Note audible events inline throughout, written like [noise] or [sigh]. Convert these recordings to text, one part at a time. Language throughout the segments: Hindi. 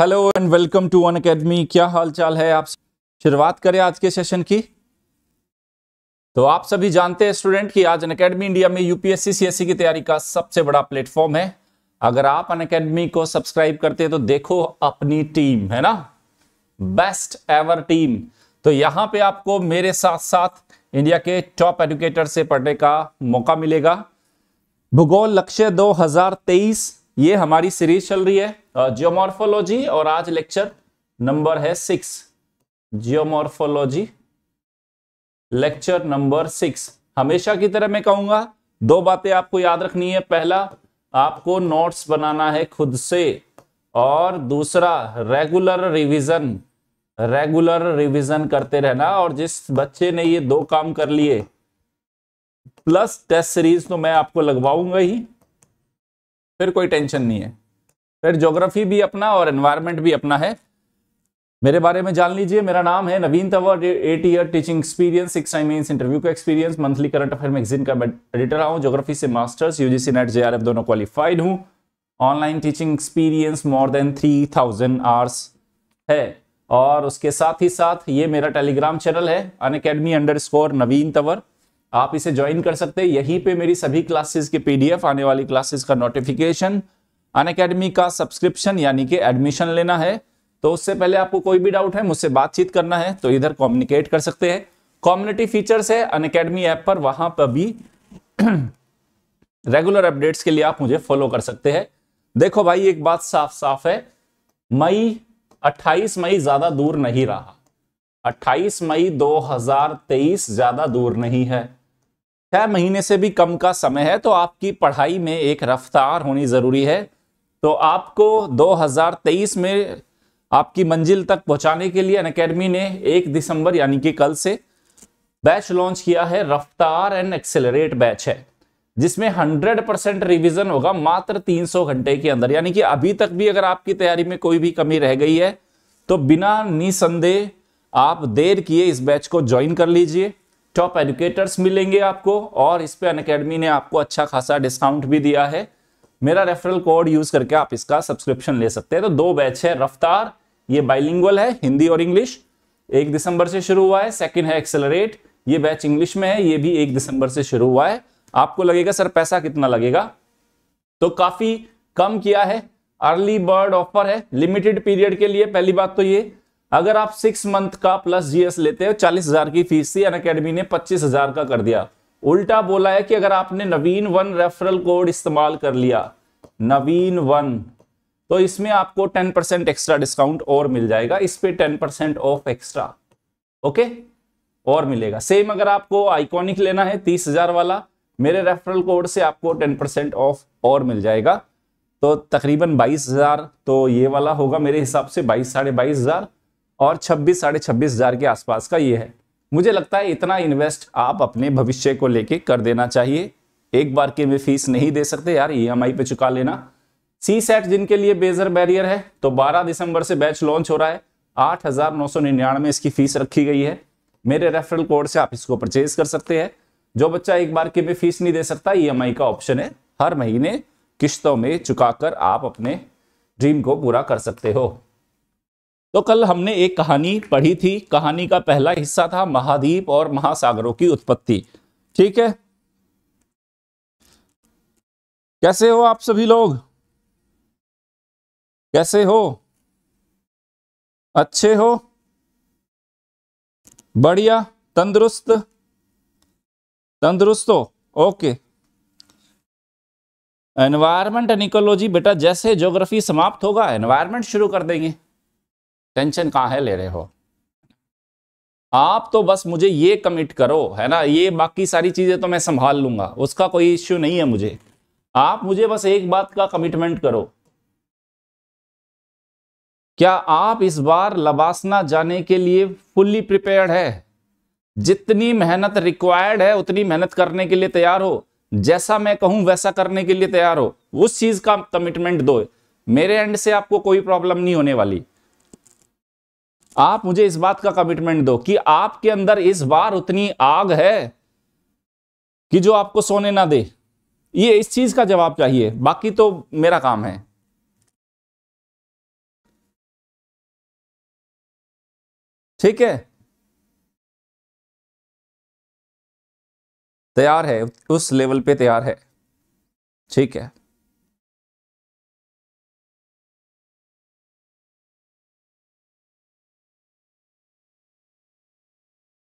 Hello and welcome to Unacademy क्या हाल चाल है आप शुरुआत करें आज के सेशन की तो आप सभी जानते हैं स्टूडेंट कि आज अन अकेडमी इंडिया में यूपीएससी सीएससी की तैयारी का सबसे बड़ा प्लेटफॉर्म है अगर आप अन अकेडमी को सब्सक्राइब करते हैं तो देखो अपनी टीम है ना बेस्ट एवर टीम तो यहां पे आपको मेरे साथ साथ इंडिया के टॉप एडुकेटर से पढ़ने का मौका मिलेगा भूगोल लक्ष्य दो ये हमारी सीरीज चल रही है जियोमॉर्फोलॉजी और आज लेक्चर नंबर है six geomorphology lecture number six हमेशा की तरह मैं कहूंगा दो बातें आपको याद रखनी है पहला आपको नोट्स बनाना है खुद से और दूसरा रेगुलर रिवीजन रेगुलर रिवीजन करते रहना और जिस बच्चे ने ये दो काम कर लिए प्लस टेस्ट सीरीज तो मैं आपको लगवाऊंगा ही फिर कोई टेंशन नहीं है फिर ज्योग्राफी भी अपना और एनवायरनमेंट भी अपना है मेरे बारे में जान लीजिए मेरा नाम है Naveen Tanwar eight year teaching experience six time mean interview का experience monthly current affair magazine का एडिटर आऊँ जोग्राफी से मास्टर्स यूजीसी नेट जे दोनों क्वालिफाइड हूँ online teaching experience more than three thousand hours है और उसके साथ ही साथ ये मेरा टेलीग्राम चैनल है Unacademy underscore Naveen Tanwar आप इसे ज्वाइन कर सकते हैं यहीं पे मेरी सभी क्लासेस के पीडीएफ आने वाली क्लासेस का नोटिफिकेशन अन अकेडमी का सब्सक्रिप्शन यानी कि एडमिशन लेना है तो उससे पहले आपको कोई भी डाउट है मुझसे बातचीत करना है तो इधर कम्युनिकेट कर सकते हैं कम्युनिटी फीचर्स है अन अकेडमी ऐप पर वहां पर भी रेगुलर [clears throat] अपडेट्स के लिए आप मुझे फॉलो कर सकते हैं देखो भाई एक बात साफ साफ है मई 28 मई ज्यादा दूर नहीं रहा 28 मई 2023 ज्यादा दूर नहीं है छः महीने से भी कम का समय है तो आपकी पढ़ाई में एक रफ्तार होनी ज़रूरी है तो आपको 2023 में आपकी मंजिल तक पहुंचाने के लिए अनकेडमी ने एक दिसंबर यानी कि कल से बैच लॉन्च किया है रफ्तार एंड एक्सेलरेट बैच है जिसमें 100 परसेंट रिविजन होगा मात्र 300 घंटे के अंदर यानी कि अभी तक भी अगर आपकी तैयारी में कोई भी कमी रह गई है तो बिना निसंदेह आप देर किए इस बैच को ज्वाइन कर लीजिए टॉप एजुकेटर्स मिलेंगे आपको और इस पर अनकेडमी ने आपको अच्छा खासा डिस्काउंट भी दिया है मेरा रेफरल कोड यूज करके आप इसका सब्सक्रिप्शन ले सकते हैं तो दो बैच है रफ्तार ये बाइलिंगल है हिंदी और इंग्लिश एक दिसंबर से शुरू हुआ है सेकंड है एक्सेलरेट ये बैच इंग्लिश में है ये भी एक दिसंबर से शुरू हुआ है आपको लगेगा सर पैसा कितना लगेगा तो काफी कम किया है अर्ली बर्ड ऑफर है लिमिटेड पीरियड के लिए पहली बात तो ये अगर आप सिक्स मंथ का प्लस जीएस लेते हो चालीस हजार की फीस थी अन अकेडमी ने पच्चीस हजार का कर दिया उल्टा बोला है कि अगर आपने नवीन वन रेफरल कोड इस्तेमाल कर लिया नवीन वन तो इसमें आपको टेन परसेंट एक्स्ट्रा डिस्काउंट और मिल जाएगा इस पर ten percent off extra okay और मिलेगा सेम अगर आपको आइकॉनिक लेना है तीस हजार वाला मेरे रेफरल कोड से आपको टेन परसेंट ऑफ और मिल जाएगा तो तकरीबन बाईस हजार तो ये वाला होगा मेरे हिसाब से बाईस साढ़े बाईस हजार और छब्बीस साढ़े छब्बीस हजार के आसपास का ये है मुझे लगता है इतना इन्वेस्ट आप अपने भविष्य को लेके कर देना चाहिए एक बार के भी फीस नहीं दे सकते यार ई e पे चुका लेना सी सेट जिनके लिए बेजर बैरियर है तो 12 दिसंबर से बैच लॉन्च हो रहा है आठ हजार नौ सौ निन्यानवे इसकी फीस रखी गई है मेरे रेफरल कोड से आप इसको परचेज कर सकते हैं जो बच्चा एक बार के में फीस नहीं दे सकता ई e का ऑप्शन है हर महीने किश्तों में चुकाकर आप अपने ड्रीम को पूरा कर सकते हो तो कल हमने एक कहानी पढ़ी थी कहानी का पहला हिस्सा था महाद्वीप और महासागरों की उत्पत्ति ठीक है कैसे हो आप सभी लोग कैसे हो अच्छे हो बढ़िया तंदुरुस्त तंदुरुस्त हो ओके एनवायरमेंट एंड इकोलॉजी बेटा जैसे ज्योग्राफी समाप्त होगा एनवायरमेंट शुरू कर देंगे टेंशन कहाँ है ले रहे हो आप तो बस मुझे ये कमिट करो है ना ये बाकी सारी चीज़ें तो मैं संभाल लूंगा उसका कोई इश्यू नहीं है मुझे आप मुझे बस एक बात का कमिटमेंट करो क्या आप इस बार लबासना जाने के लिए फुल्ली प्रिपेयर्ड है जितनी मेहनत रिक्वायर्ड है उतनी मेहनत करने के लिए तैयार हो जैसा मैं कहूं वैसा करने के लिए तैयार हो उस चीज का कमिटमेंट दो मेरे एंड से आपको कोई प्रॉब्लम नहीं होने वाली आप मुझे इस बात का कमिटमेंट दो कि आपके अंदर इस बार उतनी आग है कि जो आपको सोने ना दे ये इस चीज का जवाब चाहिए बाकी तो मेरा काम है ठीक है तैयार है उस लेवल पे तैयार है ठीक है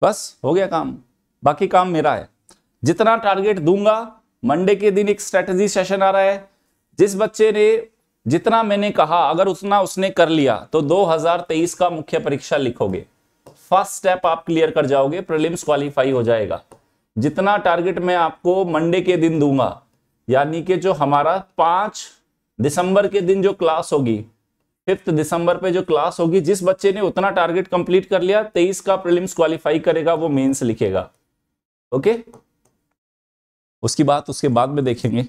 बस हो गया काम बाकी काम मेरा है जितना टारगेट दूंगा मंडे के दिन एक स्ट्रेटजी सेशन आ रहा है जिस बच्चे ने जितना मैंने कहा अगर उतना उसने कर लिया तो 2023 का मुख्य परीक्षा लिखोगे फर्स्ट स्टेप आप क्लियर कर जाओगे प्रीलिम्स क्वालिफाई हो जाएगा जितना टारगेट मैं आपको मंडे के दिन दूंगा यानी कि जो हमारा पांच दिसंबर के दिन जो क्लास होगी फिफ्थ दिसंबर पे जो क्लास होगी जिस बच्चे ने उतना टारगेट कंप्लीट कर लिया तेईस का प्रीलिम्स क्वालिफाई करेगा वो मेंस लिखेगा ओके उसकी बात उसके बाद में देखेंगे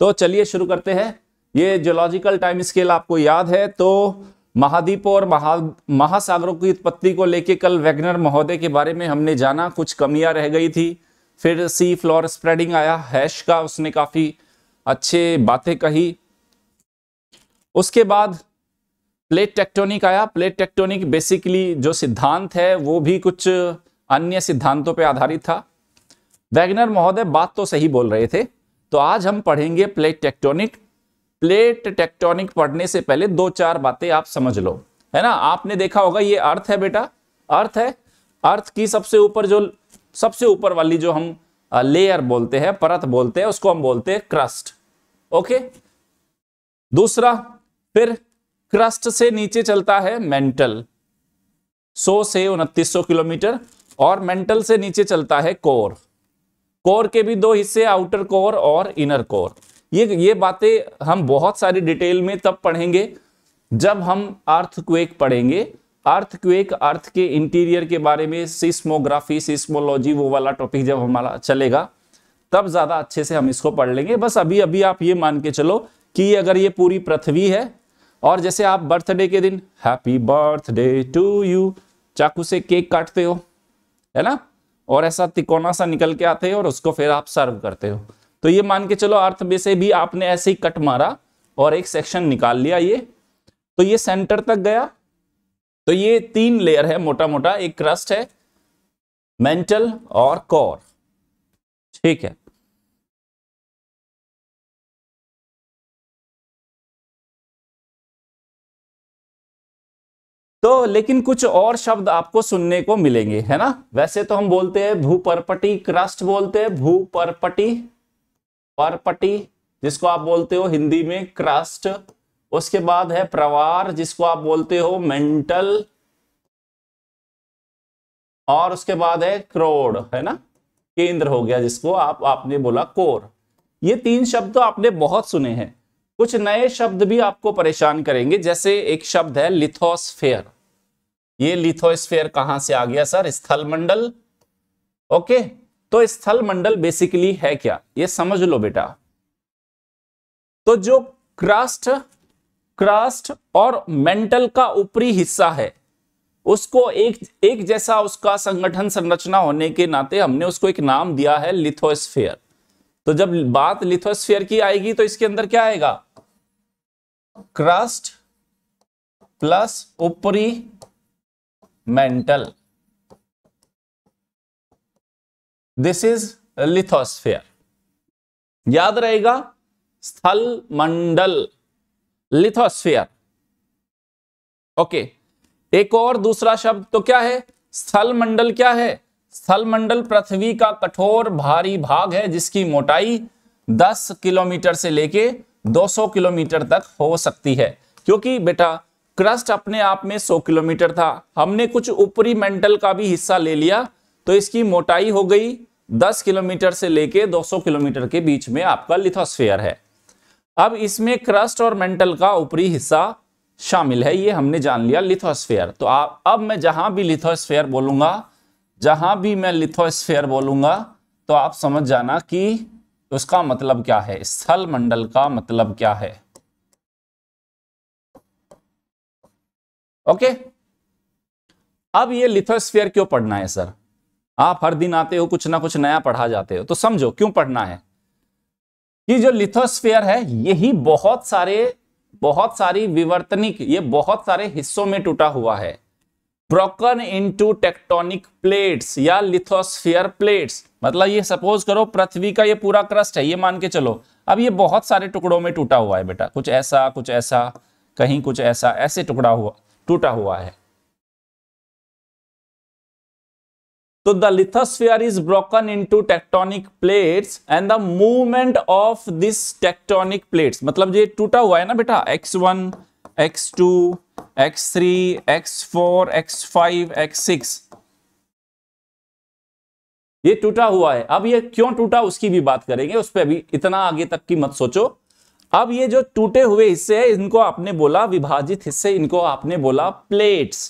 तो चलिए शुरू करते हैं ये जोलॉजिकल टाइम स्केल आपको याद है तो महाद्वीपों और महा महासागरों की उत्पत्ति को लेके कल वैगनर महोदय के बारे में हमने जाना कुछ कमियां रह गई थी फिर सी फ्लोर स्प्रेडिंग आया हैश का उसने काफ़ी अच्छे बातें कही उसके बाद प्लेट टेक्टोनिक आया प्लेट टेक्टोनिक बेसिकली जो सिद्धांत है वो भी कुछ अन्य सिद्धांतों पर आधारित था वैगनर महोदय बात तो सही बोल रहे थे तो आज हम पढ़ेंगे प्लेट टेक्टोनिक प्लेट टेक्टोनिक पढ़ने से पहले दो चार बातें आप समझ लो है ना आपने देखा होगा ये अर्थ है बेटा अर्थ है अर्थ की सबसे ऊपर जो सबसे ऊपर वाली जो हम लेयर बोलते हैं परत बोलते हैं उसको हम बोलते हैं क्रस्ट ओके दूसरा फिर क्रस्ट से नीचे चलता है मेंटल 100 से सौ किलोमीटर और मेंटल से नीचे चलता है कोर कोर के भी दो हिस्से आउटर कोर और इनर कोर ये ये बातें हम बहुत सारी डिटेल में तब पढ़ेंगे जब हम अर्थक्वेक पढ़ेंगे अर्थक्वेक अर्थ के इंटीरियर के बारे में सिस्मोग्राफी सिस्मोलॉजी वो वाला टॉपिक जब हमारा चलेगा तब ज़्यादा अच्छे से हम इसको पढ़ लेंगे बस अभी अभी आप ये मान के चलो कि अगर ये पूरी पृथ्वी है और जैसे आप बर्थडे के दिन हैप्पी बर्थडे टू यू चाकू से केक काटते हो है ना और ऐसा तिकोना सा निकल के आते हो और उसको फिर आप सर्व करते हो तो ये मान के चलो अर्थ में से भी आपने ऐसे ही कट मारा और एक सेक्शन निकाल लिया ये तो ये सेंटर तक गया तो ये तीन लेयर है मोटा मोटा एक क्रस्ट है मेंटल और कोर ठीक है तो लेकिन कुछ और शब्द आपको सुनने को मिलेंगे है ना वैसे तो हम बोलते हैं भूपरपटी क्रस्ट बोलते हैं भूपरपटी परपटी जिसको आप बोलते हो हिंदी में क्रस्ट उसके बाद है प्रवार जिसको आप बोलते हो मेंटल और उसके बाद है क्रोड है ना केंद्र हो गया जिसको आप आपने बोला कोर ये तीन शब्द तो आपने बहुत सुने हैं कुछ नए शब्द भी आपको परेशान करेंगे जैसे एक शब्द है लिथोस्फेयर ये लिथोस्फेयर कहां से आ गया सर स्थलमंडल ओके तो स्थलमंडल बेसिकली है क्या ये समझ लो बेटा तो जो क्रस्ट क्रास्ट और मेंटल का ऊपरी हिस्सा है उसको एक एक जैसा उसका संगठन संरचना होने के नाते हमने उसको एक नाम दिया है लिथोस्फेयर तो जब बात लिथोस्फेयर की आएगी तो इसके अंदर क्या आएगा क्रस्ट प्लस ऊपरी मेंटल दिस इज लिथोस्फेयर याद रहेगा स्थल मंडल लिथोस्फेयर ओके okay. एक और दूसरा शब्द तो क्या है स्थल मंडल क्या है स्थल मंडल पृथ्वी का कठोर भारी भाग है जिसकी मोटाई 10 किलोमीटर से लेके 200 किलोमीटर तक हो सकती है क्योंकि बेटा क्रस्ट अपने आप में 100 किलोमीटर था हमने कुछ ऊपरी मेंटल का भी हिस्सा ले लिया तो इसकी मोटाई हो गई 10 किलोमीटर से लेके 200 किलोमीटर के बीच में आपका लिथोस्फेयर है अब इसमें क्रस्ट और मेंटल का ऊपरी हिस्सा शामिल है ये हमने जान लिया लिथोस्फेयर तो आप अब मैं जहां भी लिथोस्फेयर बोलूंगा जहां भी मैं लिथोस्फेयर बोलूंगा तो आप समझ जाना कि उसका मतलब क्या है स्थल मंडल का मतलब क्या है ओके अब ये लिथोस्फियर क्यों पढ़ना है सर आप हर दिन आते हो कुछ ना कुछ नया पढ़ा जाते हो तो समझो क्यों पढ़ना है कि जो लिथोस्फियर है यही बहुत सारे बहुत सारी विवर्तनिक ये बहुत सारे हिस्सों में टूटा हुआ है ब्रोकन इनटू टेक्टोनिक प्लेट्स या लिथोस्फियर प्लेट्स मतलब ये सपोज करो पृथ्वी का ये पूरा क्रस्ट है ये मान के चलो अब ये बहुत सारे टुकड़ों में टूटा हुआ है बेटा कुछ ऐसा कुछ ऐसा कहीं कुछ ऐसा ऐसे टुकड़ा हुआ टूटा हुआ है तो the lithosphere is broken into tectonic plates and the movement of this tectonic plates मतलब ये टूटा हुआ है ना बेटा X one X two X three X four X five X six ये टूटा हुआ है अब ये क्यों टूटा उसकी भी बात करेंगे उस पर अभी इतना आगे तक की मत सोचो अब ये जो टूटे हुए हिस्से हैं इनको आपने बोला विभाजित हिस्से इनको आपने बोला प्लेट्स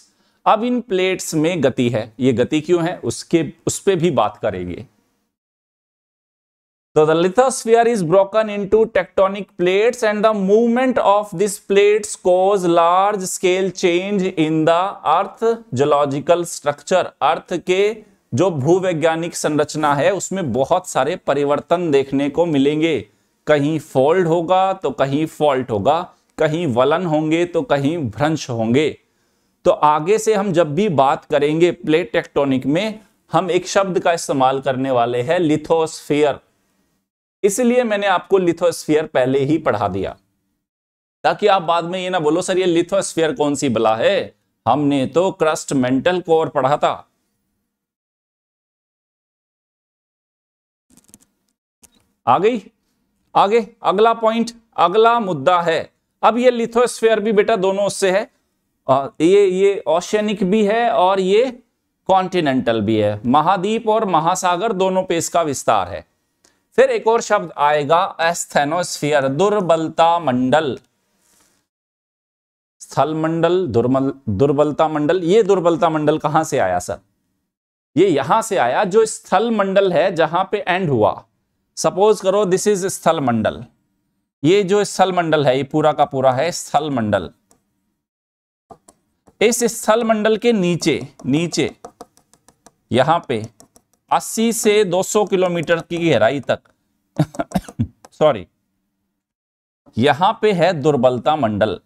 अब इन प्लेट्स में गति है ये गति क्यों है उसके उस पर भी बात करेंगे तो the lithosphere is broken into tectonic plates and the movement of this plates cause large scale change in the earth geological structure earth के जो भूवैज्ञानिक संरचना है उसमें बहुत सारे परिवर्तन देखने को मिलेंगे कहीं फोल्ड होगा तो कहीं फॉल्ट होगा कहीं वलन होंगे तो कहीं भ्रंश होंगे तो आगे से हम जब भी बात करेंगे प्लेट टेक्टोनिक में हम एक शब्द का इस्तेमाल करने वाले हैं लिथोस्फीयर इसलिए मैंने आपको लिथोस्फीयर पहले ही पढ़ा दिया ताकि आप बाद में ये ना बोलो सर ये लिथोस्फीयर कौन सी बला है हमने तो क्रस्ट मेंटल कोर पढ़ा था आ गई आगे अगला पॉइंट अगला मुद्दा है अब ये लिथोस्फेयर भी बेटा दोनों उससे है ये ये ऑशनिक भी है और ये कॉन्टिनेंटल भी है महाद्वीप और महासागर दोनों पे इसका विस्तार है फिर एक और शब्द आएगा एस्थेनोस्फियर दुर्बलता मंडल स्थल मंडल दुर्बल दुर्बलता मंडल ये दुर्बलता मंडल कहां से आया सर ये यहां से आया जो स्थल मंडल है जहां पे एंड हुआ सपोज करो दिस इज स्थल मंडल ये जो स्थल मंडल है ये पूरा का पूरा है स्थल मंडल इस स्थल मंडल के नीचे नीचे यहां पे 80 से 200 किलोमीटर की गहराई तक सॉरी [coughs] यहां पे है दुर्बलता मंडल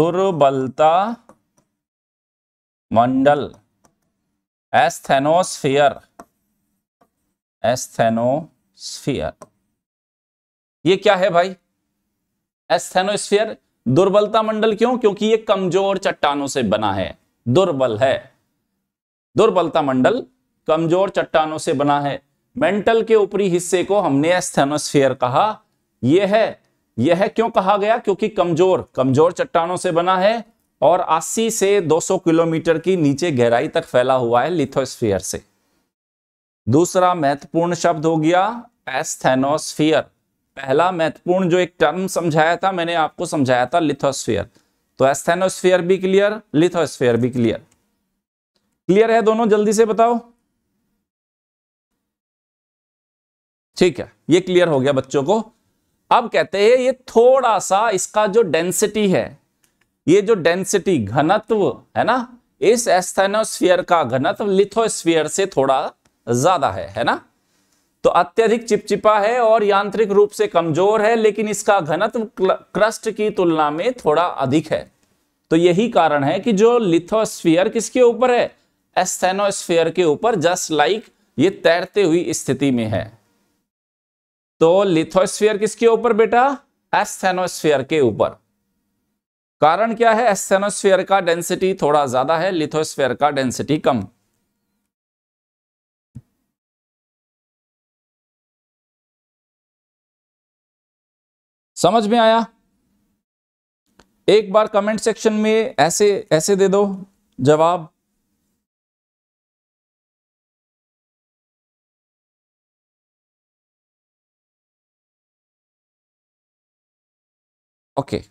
दुर्बलता मंडल एस्थेनोस्फियर एस्थेनो स्फीयर ये क्या है भाई एस्थेनोस्फीयर दुर्बलता मंडल क्यों क्योंकि ये कमजोर चट्टानों से बना है दुर्बल है दुर्बलता मंडल कमजोर चट्टानों से बना है मेंटल के ऊपरी हिस्से को हमने एस्थेनोस्फीयर कहा यह है यह है क्यों कहा गया क्योंकि कमजोर कमजोर चट्टानों से बना है और 80 से 200 किलोमीटर की नीचे गहराई तक फैला हुआ है लिथोस्फीयर से दूसरा महत्वपूर्ण शब्द हो गया एस्थेनोस्फियर पहला महत्वपूर्ण जो एक टर्म समझाया था मैंने आपको समझाया था लिथोस्फियर तो एस्थेनोस्फियर भी क्लियर लिथोस्फियर भी क्लियर क्लियर है दोनों जल्दी से बताओ ठीक है ये क्लियर हो गया बच्चों को अब कहते हैं ये थोड़ा सा इसका जो डेंसिटी है ये जो डेंसिटी घनत्व है ना इस एस्थेनोस्फियर का घनत्व लिथोस्फियर से थोड़ा ज्यादा है है ना तो अत्यधिक चिपचिपा है और यांत्रिक रूप से कमजोर है लेकिन इसका घनत्व क्रस्ट की तुलना में थोड़ा अधिक है तो यही कारण है कि जो लिथोस्फियर किसके ऊपर है एस्थेनोस्फियर के ऊपर जस्ट लाइक ये तैरते हुई स्थिति में है तो लिथोस्फियर किसके ऊपर बेटा एस्थेनोस्फियर के ऊपर कारण क्या है एस्थेनोस्फियर का डेंसिटी थोड़ा ज्यादा है लिथोस्फियर का डेंसिटी कम समझ में आया एक बार कमेंट सेक्शन में ऐसे ऐसे दे दो जवाब ओके okay.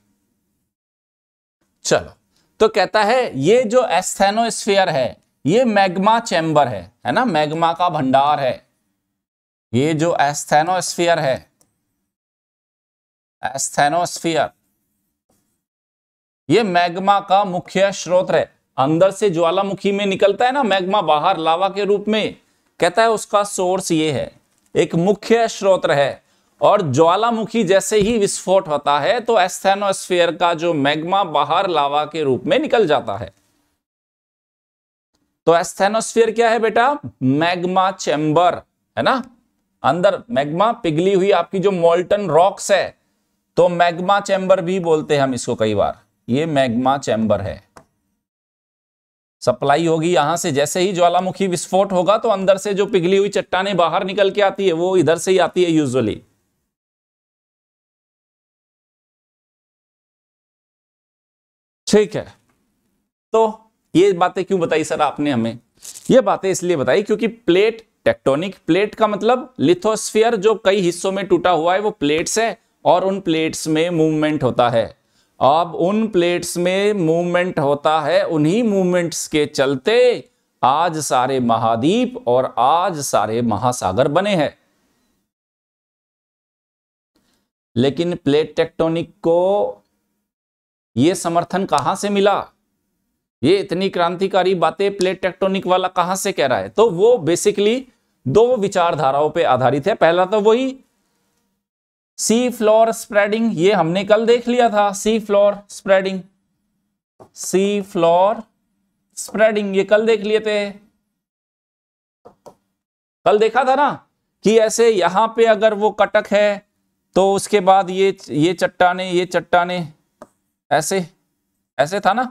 चलो तो कहता है ये जो एस्थेनोस्फियर है ये मैग्मा चैम्बर है है ना मैग्मा का भंडार है ये जो एस्थेनोस्फियर है एस्थेनोस्फियर ये मैग्मा का मुख्य स्रोत है अंदर से ज्वालामुखी में निकलता है ना मैग्मा बाहर लावा के रूप में कहता है उसका सोर्स ये है एक मुख्य स्रोत है और ज्वालामुखी जैसे ही विस्फोट होता है तो एस्थेनोस्फियर का जो मैग्मा बाहर लावा के रूप में निकल जाता है तो एस्थेनोस्फियर क्या है बेटा मैग्मा चैम्बर है ना अंदर मैग्मा पिघली हुई आपकी जो मोल्टन रॉक्स है तो मैग्मा चैम्बर भी बोलते हैं हम इसको कई बार ये मैग्मा चैम्बर है सप्लाई होगी यहां से जैसे ही ज्वालामुखी विस्फोट होगा तो अंदर से जो पिघली हुई चट्टाने बाहर निकल के आती है वो इधर से ही आती है यूजुअली ठीक है तो ये बातें क्यों बताई सर आपने हमें ये बातें इसलिए बताई क्योंकि प्लेट टेक्टोनिक प्लेट का मतलब लिथोस्फियर जो कई हिस्सों में टूटा हुआ है वो प्लेट्स है और उन प्लेट्स में मूवमेंट होता है अब उन प्लेट्स में मूवमेंट होता है उन्हीं मूवमेंट्स के चलते आज सारे महाद्वीप और आज सारे महासागर बने हैं लेकिन प्लेट टेक्टोनिक को यह समर्थन कहां से मिला ये इतनी क्रांतिकारी बातें प्लेट टेक्टोनिक वाला कहां से कह रहा है तो वो बेसिकली दो विचारधाराओं पे आधारित है पहला तो वही सी फ्लोर स्प्रेडिंग ये हमने कल देख लिया था sea floor spreading sea floor spreading ये कल देख लिए थे कल देखा था ना कि ऐसे यहां पे अगर वो कटक है तो उसके बाद ये ये चट्टाने ये चट्टाने ऐसे ऐसे था ना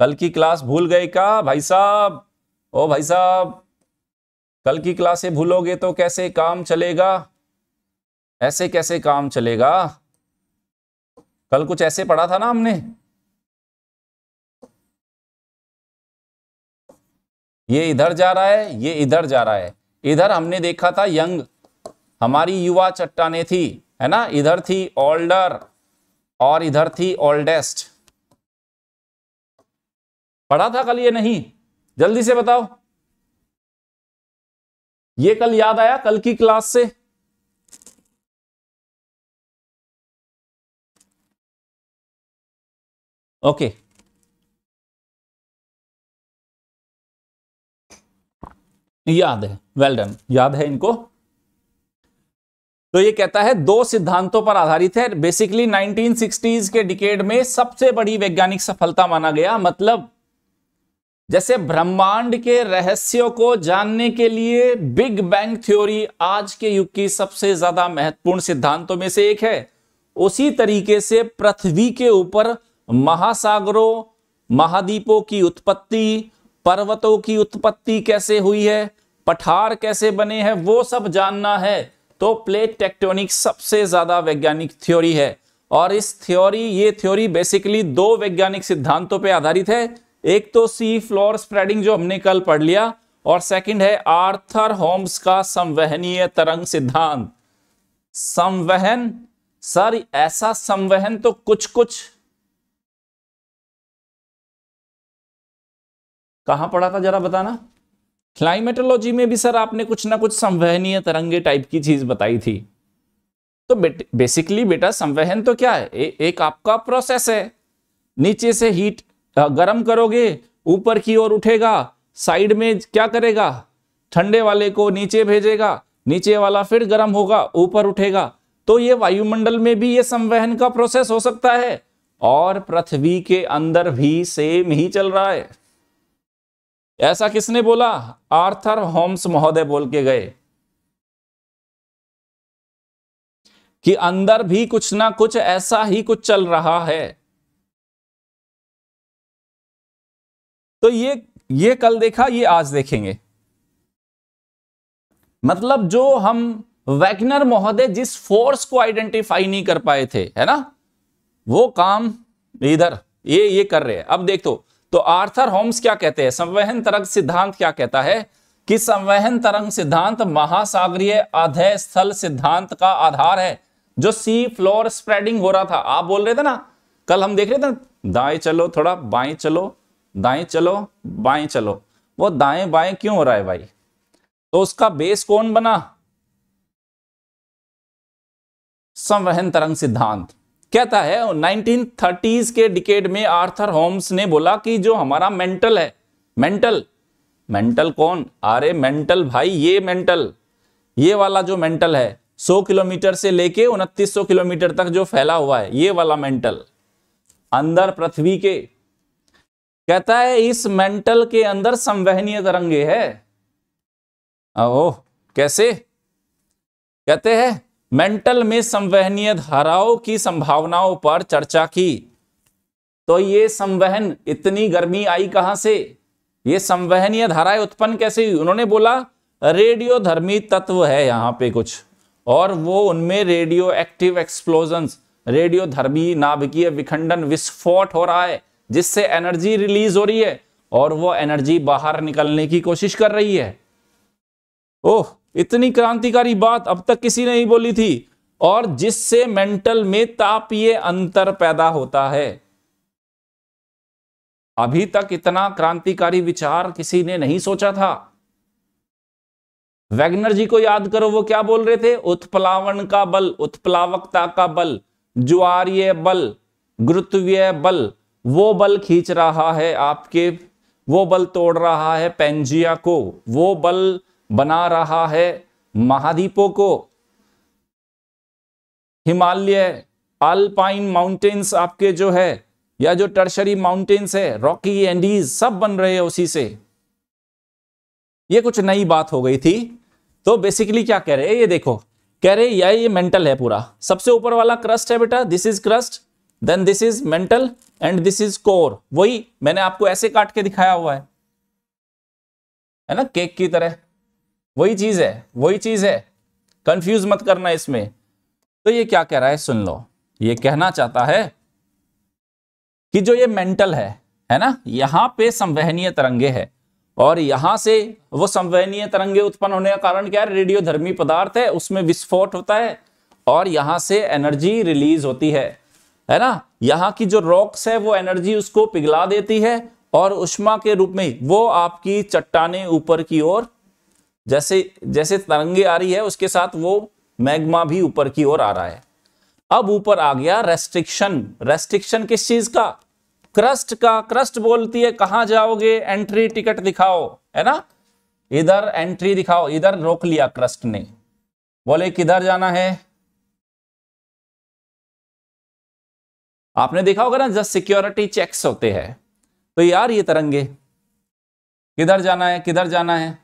कल की क्लास भूल गए का भाई साहब ओ भाई साहब कल की क्लासे भूलोगे तो कैसे काम चलेगा ऐसे कैसे काम चलेगा कल कुछ ऐसे पढ़ा था ना हमने ये इधर जा रहा है ये इधर जा रहा है इधर हमने देखा था यंग हमारी युवा चट्टाने थी है ना इधर थी ओल्डर और इधर थी ओल्डेस्ट पढ़ा था कल ये नहीं जल्दी से बताओ ये कल याद आया कल की क्लास से ओके okay. याद है वेल well डन याद है इनको तो ये कहता है दो सिद्धांतों पर आधारित है बेसिकली 1960s के डिकेड में सबसे बड़ी वैज्ञानिक सफलता माना गया मतलब जैसे ब्रह्मांड के रहस्यों को जानने के लिए बिग बैंग थ्योरी आज के युग की सबसे ज्यादा महत्वपूर्ण सिद्धांतों में से एक है उसी तरीके से पृथ्वी के ऊपर महासागरों महाद्वीपों की उत्पत्ति पर्वतों की उत्पत्ति कैसे हुई है पठार कैसे बने हैं वो सब जानना है तो प्लेट टेक्टोनिक सबसे ज्यादा वैज्ञानिक थ्योरी है और इस थ्योरी ये थ्योरी बेसिकली दो वैज्ञानिक सिद्धांतों पर आधारित है एक तो सी फ्लोर स्प्रेडिंग जो हमने कल पढ़ लिया और सेकंड है आर्थर होम्स का संवहनीय तरंग सिद्धांत संवहन सर ऐसा संवहन तो कुछ कुछ कहां पढ़ा था जरा बताना क्लाइमेटोलॉजी में भी सर आपने कुछ ना कुछ संवहनीय तरंगे टाइप की चीज बताई थी तो बेट, बेसिकली बेटा संवहन तो क्या है ए, एक आपका प्रोसेस है नीचे से हीट गर्म करोगे ऊपर की ओर उठेगा साइड में क्या करेगा ठंडे वाले को नीचे भेजेगा नीचे वाला फिर गर्म होगा ऊपर उठेगा तो ये वायुमंडल में भी ये संवहन का प्रोसेस हो सकता है और पृथ्वी के अंदर भी सेम ही चल रहा है ऐसा किसने बोला आर्थर होम्स महोदय बोल के गए कि अंदर भी कुछ ना कुछ ऐसा ही कुछ चल रहा है तो ये ये कल देखा ये आज देखेंगे मतलब जो हम वैगनर महोदय जिस फोर्स को आइडेंटिफाई नहीं कर पाए थे है ना वो काम इधर ये ये कर रहे हैं अब देख दो तो आर्थर होम्स क्या कहते हैं संवहन तरंग सिद्धांत क्या कहता है कि संवहन तरंग सिद्धांत महासागरीय अधय स्थल सिद्धांत का आधार है जो सी फ्लोर स्प्रेडिंग हो रहा था आप बोल रहे थे ना कल हम देख रहे थे दाएं चलो थोड़ा बाएं चलो दाएं चलो बाएं चलो वो दाएं बाएं क्यों हो रहा है भाई तो उसका बेस कौन बना संवहन तरंग सिद्धांत कहता है 1930s के डिकेड में आर्थर होम्स ने बोला कि जो हमारा मेंटल है मेंटल मेंटल कौन अरे मेंटल भाई ये मेंटल ये वाला जो मेंटल है 100 किलोमीटर से लेके उनतीस किलोमीटर तक जो फैला हुआ है ये वाला मेंटल अंदर पृथ्वी के कहता है इस मेंटल के अंदर संवहनीय तरंगे है ओ कैसे कहते हैं मेंटल में संवहनीय धाराओं की संभावनाओं पर चर्चा की तो ये संवहन इतनी गर्मी आई कहां से ये संवहनीय धाराएं उत्पन्न कैसे हुई उन्होंने बोला रेडियो धर्मी तत्व है यहां पे कुछ और वो उनमें रेडियो एक्टिव एक्सप्लोजन रेडियो धर्मी नाभिकीय विखंडन विस्फोट हो रहा है जिससे एनर्जी रिलीज हो रही है और वो एनर्जी बाहर निकलने की कोशिश कर रही है ओह इतनी क्रांतिकारी बात अब तक किसी ने नहीं बोली थी और जिससे मेंटल में तापीय अंतर पैदा होता है अभी तक इतना क्रांतिकारी विचार किसी ने नहीं सोचा था वैगनर जी को याद करो वो क्या बोल रहे थे उत्प्लावन का बल उत्प्लावकता का बल ज्वारीय बल गुरुत्वीय बल वो बल खींच रहा है आपके वो बल तोड़ रहा है पेंजिया को वो बल बना रहा है महाद्वीपों को हिमालय अल्पाइन माउंटेन्स आपके जो है या जो टर्शरी माउंटेन्स है रॉकी एंडीज सब बन रहे हैं उसी से ये कुछ नई बात हो गई थी तो बेसिकली क्या कह रहे हैं ये देखो कह रहे हैं ये मेंटल है पूरा सबसे ऊपर वाला क्रस्ट है बेटा this is crust then this is mantle and this is core वही मैंने आपको ऐसे काट के दिखाया हुआ है है ना केक की तरह वही चीज है वही चीज है कंफ्यूज मत करना इसमें तो ये क्या कह रहा है सुन लो ये कहना चाहता है कि जो ये मेंटल है है ना यहां पे संवहनीय तरंगे है और यहां से वो संवहनीय तरंगे उत्पन्न होने का कारण क्या है रेडियोधर्मी पदार्थ है उसमें विस्फोट होता है और यहां से एनर्जी रिलीज होती है है ना यहाँ की जो रॉक्स है वो एनर्जी उसको पिघला देती है और उष्मा के रूप में वो आपकी चट्टाने ऊपर की ओर जैसे जैसे तरंगे आ रही है उसके साथ वो मैग्मा भी ऊपर की ओर आ रहा है अब ऊपर आ गया रेस्ट्रिक्शन रेस्ट्रिक्शन किस चीज का क्रस्ट का क्रस्ट बोलती है कहां जाओगे एंट्री टिकट दिखाओ है ना इधर एंट्री दिखाओ इधर रोक लिया क्रस्ट ने बोले किधर जाना है आपने देखा होगा ना जब सिक्योरिटी चेक्स होते हैं तो यार ये तरंगे किधर जाना है किधर जाना है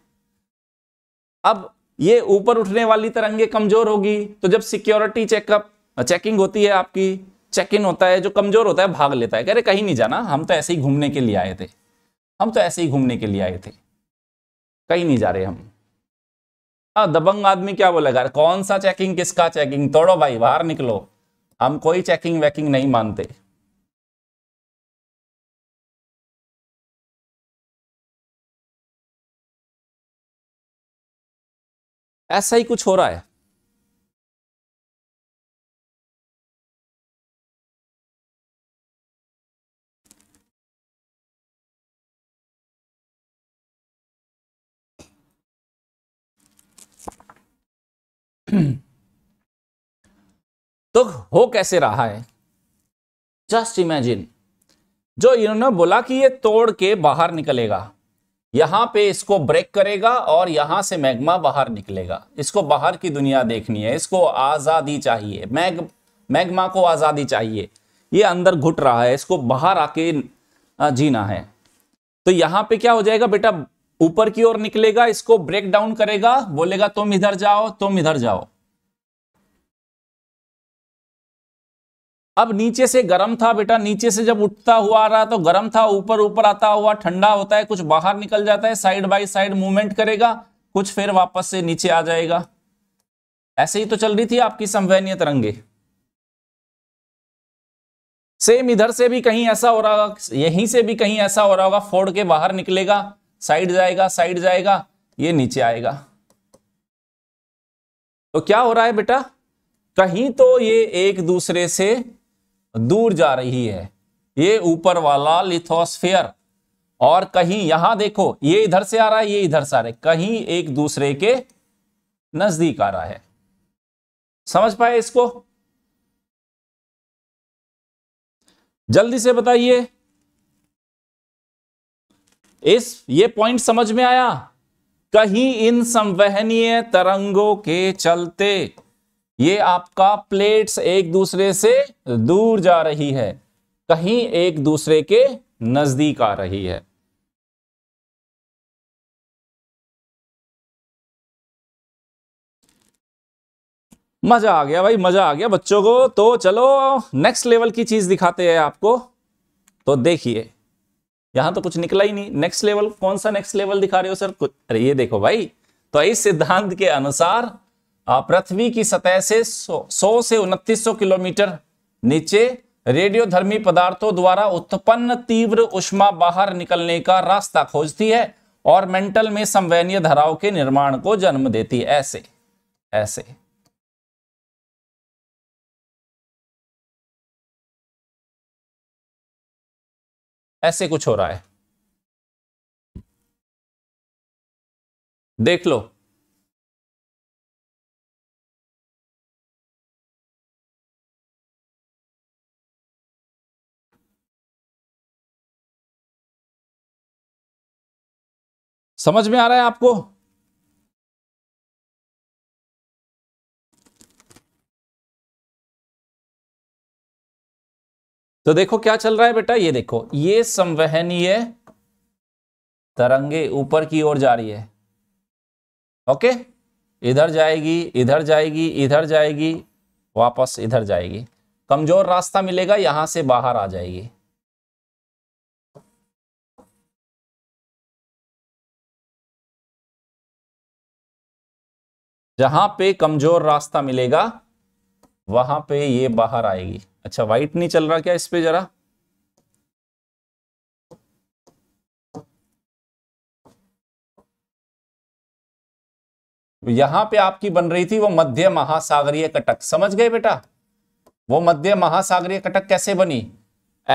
अब ये ऊपर उठने वाली तरंगे कमजोर होगी तो जब सिक्योरिटी चेकअप चेकिंग होती है आपकी चेक इन होता है जो कमजोर होता है भाग लेता है कह रहे कहीं नहीं जाना हम तो ऐसे ही घूमने के लिए आए थे हम तो ऐसे ही घूमने के लिए आए थे कहीं नहीं जा रहे हम आ, हाँ, दबंग आदमी क्या बोलेगा कौन सा चेकिंग किसका चेकिंग तोड़ो भाई बाहर निकलो हम कोई चेकिंग वेकिंग नहीं मानते ऐसा ही कुछ हो रहा है हम्म [clears throat] तो हो कैसे रहा है जस्ट इमेजिन जो इन्होंने बोला कि ये तोड़ के बाहर निकलेगा यहां पे इसको ब्रेक करेगा और यहां से मैग्मा बाहर निकलेगा इसको बाहर की दुनिया देखनी है इसको आजादी चाहिए मैग मैग्मा को आजादी चाहिए ये अंदर घुट रहा है इसको बाहर आके जीना है तो यहां पे क्या हो जाएगा बेटा ऊपर की ओर निकलेगा इसको ब्रेक डाउन करेगा बोलेगा तुम इधर जाओ तुम इधर जाओ अब नीचे से गर्म था बेटा नीचे से जब उठता हुआ आ रहा तो गर्म था ऊपर ऊपर आता हुआ ठंडा होता है कुछ बाहर निकल जाता है साइड बाय साइड मूवमेंट करेगा कुछ फिर वापस से नीचे आ जाएगा ऐसे ही तो चल रही थी आपकी संवैनीय तरंगे सेम इधर से भी कहीं ऐसा हो रहा होगा यहीं से भी कहीं ऐसा हो रहा होगा फोड़ के बाहर निकलेगा साइड जाएगा साइड जाएगा ये नीचे आएगा तो क्या हो रहा है बेटा कहीं तो ये एक दूसरे से दूर जा रही है ये ऊपर वाला लिथोस्फेयर और कहीं यहां देखो ये इधर से आ रहा है ये इधर से आ रहा है कहीं एक दूसरे के नजदीक आ रहा है समझ पाए इसको जल्दी से बताइए इस ये पॉइंट समझ में आया कहीं इन संवहनीय तरंगों के चलते ये आपका प्लेट्स एक दूसरे से दूर जा रही है कहीं एक दूसरे के नजदीक आ रही है मजा आ गया भाई मजा आ गया बच्चों को तो चलो नेक्स्ट लेवल की चीज दिखाते हैं आपको तो देखिए यहां तो कुछ निकला ही नहीं नेक्स्ट लेवल कौन सा नेक्स्ट लेवल दिखा रहे हो सर कुछ अरे ये देखो भाई तो इस सिद्धांत के अनुसार पृथ्वी की सतह से 100, 100 से उनतीस किलोमीटर नीचे रेडियोधर्मी पदार्थों द्वारा उत्पन्न तीव्र उष्मा बाहर निकलने का रास्ता खोजती है और मेंटल में संवैनीय धाराओं के निर्माण को जन्म देती है ऐसे ऐसे ऐसे कुछ हो रहा है देख लो समझ में आ रहा है आपको तो देखो क्या चल रहा है बेटा ये देखो ये संवहनीय तरंगे ऊपर की ओर जा रही है ओके इधर जाएगी इधर जाएगी इधर जाएगी वापस इधर जाएगी कमजोर रास्ता मिलेगा यहां से बाहर आ जाएगी जहां पे कमजोर रास्ता मिलेगा वहां पे ये बाहर आएगी अच्छा वाइट नहीं चल रहा क्या इस पे जरा यहां पे आपकी बन रही थी वो मध्य महासागरीय कटक समझ गए बेटा वो मध्य महासागरीय कटक कैसे बनी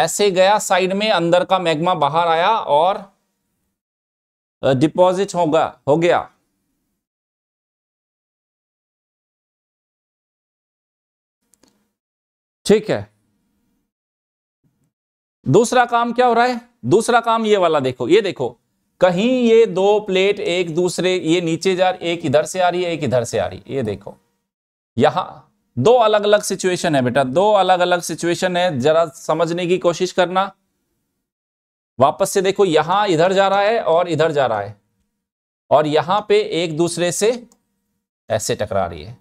ऐसे गया साइड में अंदर का मैग्मा बाहर आया और डिपॉजिट होगा हो गया ठीक है दूसरा काम क्या हो रहा है दूसरा काम ये वाला देखो ये देखो कहीं ये दो प्लेट एक दूसरे ये नीचे जा रही एक इधर से आ रही है एक इधर से आ रही है ये देखो यहां दो अलग अलग सिचुएशन है बेटा दो अलग अलग सिचुएशन है जरा समझने की कोशिश करना वापस से देखो यहां इधर जा रहा है और इधर जा रहा है और यहां पे एक दूसरे से ऐसे टकरा रही है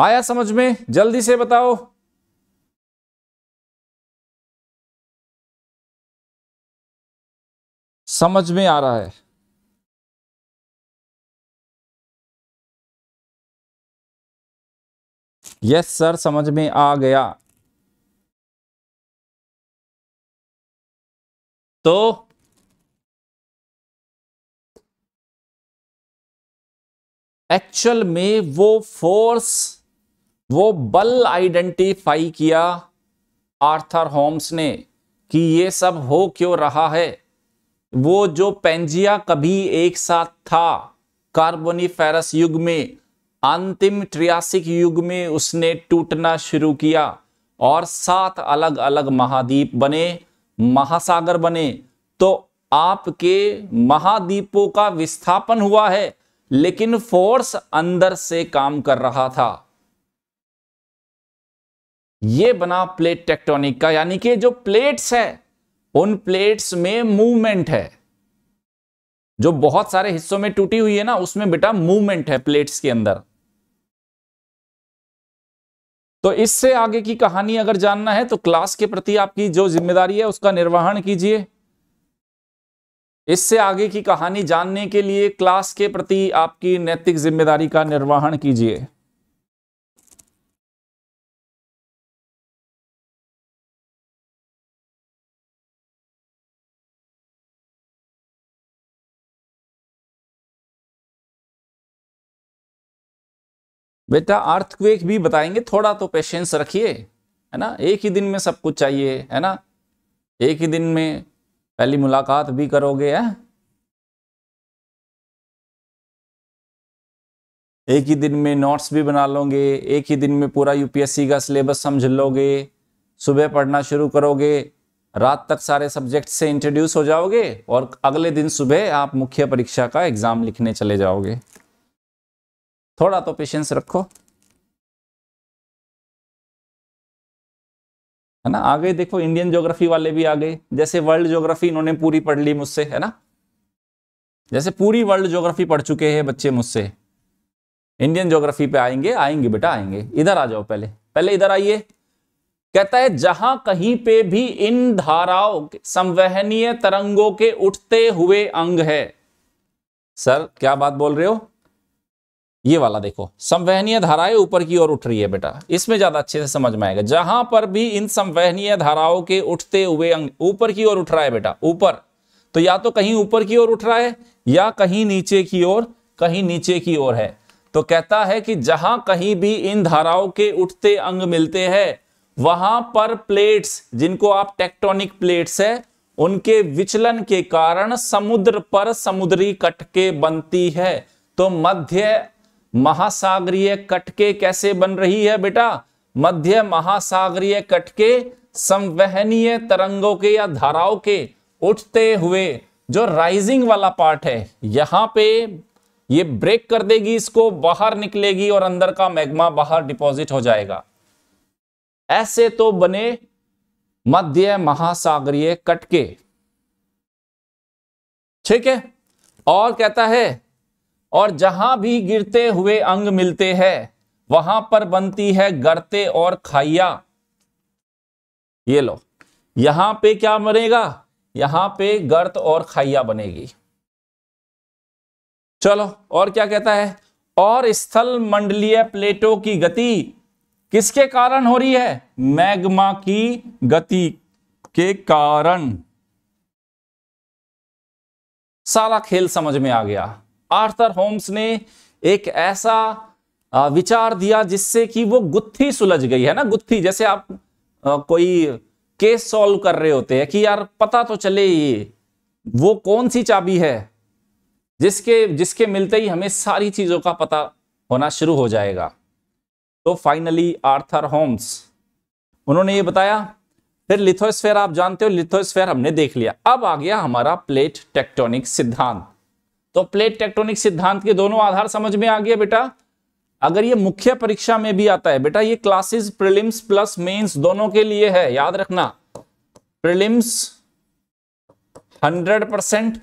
आया समझ में जल्दी से बताओ समझ में आ रहा है यस सर समझ में आ गया तो एक्चुअल में वो फोर्स वो बल आइडेंटिफाई किया आर्थर होम्स ने कि ये सब हो क्यों रहा है वो जो पेंजिया कभी एक साथ था कार्बोनिफेरस युग में अंतिम ट्रियासिक युग में उसने टूटना शुरू किया और सात अलग अलग महाद्वीप बने महासागर बने तो आपके महाद्वीपों का विस्थापन हुआ है लेकिन फोर्स अंदर से काम कर रहा था ये बना प्लेट टेक्टोनिक का यानी कि जो प्लेट्स है उन प्लेट्स में मूवमेंट है जो बहुत सारे हिस्सों में टूटी हुई है ना उसमें बेटा मूवमेंट है प्लेट्स के अंदर तो इससे आगे की कहानी अगर जानना है तो क्लास के प्रति आपकी जो जिम्मेदारी है उसका निर्वहन कीजिए इससे आगे की कहानी जानने के लिए क्लास के प्रति आपकी नैतिक जिम्मेदारी का निर्वहन कीजिए बेटा अर्थक्वेक भी बताएंगे थोड़ा तो पेशेंस रखिए है ना एक ही दिन में सब कुछ चाहिए है ना एक ही दिन में पहली मुलाकात भी करोगे है एक ही दिन में नोट्स भी बना लोगे एक ही दिन में पूरा यूपीएससी का सिलेबस समझ लोगे सुबह पढ़ना शुरू करोगे रात तक सारे सब्जेक्ट से इंट्रोड्यूस हो जाओगे और अगले दिन सुबह आप मुख्य परीक्षा का एग्ज़ाम लिखने चले जाओगे थोड़ा तो पेशेंस रखो है ना आ गए देखो इंडियन ज्योग्राफी वाले भी आ गए जैसे वर्ल्ड ज्योग्राफी इन्होंने पूरी पढ़ ली मुझसे है ना जैसे पूरी वर्ल्ड ज्योग्राफी पढ़ चुके हैं बच्चे मुझसे इंडियन ज्योग्राफी पे आएंगे आएंगे बेटा आएंगे इधर आ जाओ पहले पहले इधर आइए कहता है जहां कहीं पे भी इन धाराओं के संवहनीय तरंगों के उठते हुए अंग है सर क्या बात बोल रहे हो ये वाला देखो संवहनीय धाराएं ऊपर की ओर उठ रही है बेटा इसमें ज्यादा अच्छे से समझ में आएगा जहां पर भी इन संवहनीय धाराओं के उठते हुए ऊपर की ओर उठ रहा है बेटा ऊपर तो या तो कहीं ऊपर की ओर उठ रहा है या कहीं नीचे की ओर कहीं नीचे की ओर है तो कहता है कि जहां कहीं भी इन धाराओं के उठते अंग मिलते हैं वहां पर प्लेट्स जिनको आप टेक्टोनिक प्लेट्स है उनके विचलन के कारण समुद्र पर समुद्री कटके बनती है तो मध्य महासागरीय कटके कैसे बन रही है बेटा मध्य महासागरीय कटके संवहनीय तरंगों के या धाराओं के उठते हुए जो राइजिंग वाला पार्ट है यहां पे ये ब्रेक कर देगी इसको बाहर निकलेगी और अंदर का मैग्मा बाहर डिपॉजिट हो जाएगा ऐसे तो बने मध्य महासागरीय कटके ठीक है और कहता है और जहां भी गिरते हुए अंग मिलते हैं वहां पर बनती है गर्ते और खाइया ये लो यहां पे क्या बनेगा यहां पे गर्त और खाइया बनेगी चलो और क्या कहता है और स्थल मंडलीय प्लेटों की गति किसके कारण हो रही है मैग्मा की गति के कारण सारा खेल समझ में आ गया आर्थर होम्स ने एक ऐसा विचार दिया जिससे कि वो गुत्थी सुलझ गई है ना गुत्थी जैसे आप कोई केस सॉल्व कर रहे होते हैं कि यार पता तो चले ये वो कौन सी चाबी है जिसके जिसके मिलते ही हमें सारी चीजों का पता होना शुरू हो जाएगा तो फाइनली आर्थर होम्स उन्होंने ये बताया फिर लिथोस्फेयर आप जानते हो लिथोस्फेयर हमने देख लिया अब आ गया हमारा प्लेट टेक्टोनिक सिद्धांत तो प्लेट टेक्टोनिक सिद्धांत के दोनों आधार समझ में आ गया बेटा अगर ये मुख्य परीक्षा में भी आता है बेटा ये क्लासेस प्रिलिम्स प्लस मेंस दोनों के लिए है याद रखना प्रिलिम्स 100 परसेंट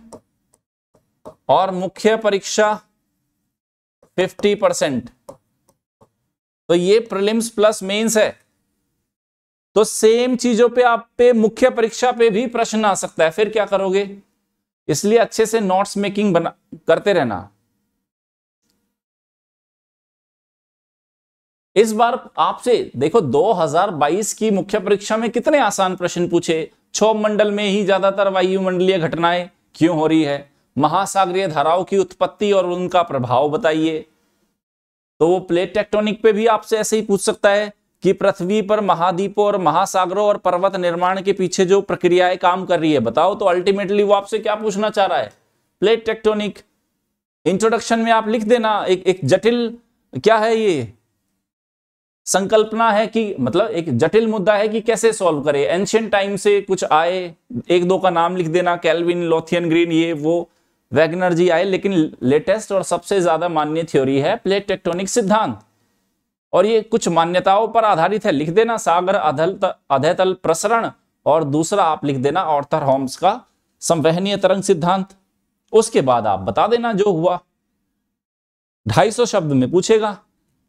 और मुख्य परीक्षा 50 परसेंट तो ये प्रिलिम्स प्लस मेंस है तो सेम चीजों पे आप पे मुख्य परीक्षा पे भी प्रश्न आ सकता है फिर क्या करोगे इसलिए अच्छे से नोट्स मेकिंग बना करते रहना इस बार आपसे देखो 2022 की मुख्य परीक्षा में कितने आसान प्रश्न पूछे छो मंडल में ही ज्यादातर वायुमंडलीय घटनाएं क्यों हो रही है महासागरीय धाराओं की उत्पत्ति और उनका प्रभाव बताइए तो वो प्लेट टेक्टोनिक पे भी आपसे ऐसे ही पूछ सकता है कि पृथ्वी पर महाद्वीपों और महासागरों और पर्वत निर्माण के पीछे जो प्रक्रियाएं काम कर रही है बताओ तो अल्टीमेटली वो आपसे क्या पूछना चाह रहा है प्लेट टेक्टोनिक इंट्रोडक्शन में आप लिख देना एक एक जटिल क्या है ये संकल्पना है कि मतलब एक जटिल मुद्दा है कि कैसे सॉल्व करें एंशियंट टाइम से कुछ आए एक दो का नाम लिख देना कैलविन लोथियन ग्रीन ये वो वैगनर जी आए लेकिन लेटेस्ट और सबसे ज्यादा मान्य थ्योरी है प्लेट टेक्टोनिक सिद्धांत और ये कुछ मान्यताओं पर आधारित है लिख देना सागर अधल प्रसरण और दूसरा आप लिख देना ऑर्थर होम्स का संवहनीय तरंग सिद्धांत उसके बाद आप बता देना जो हुआ 250 शब्द में पूछेगा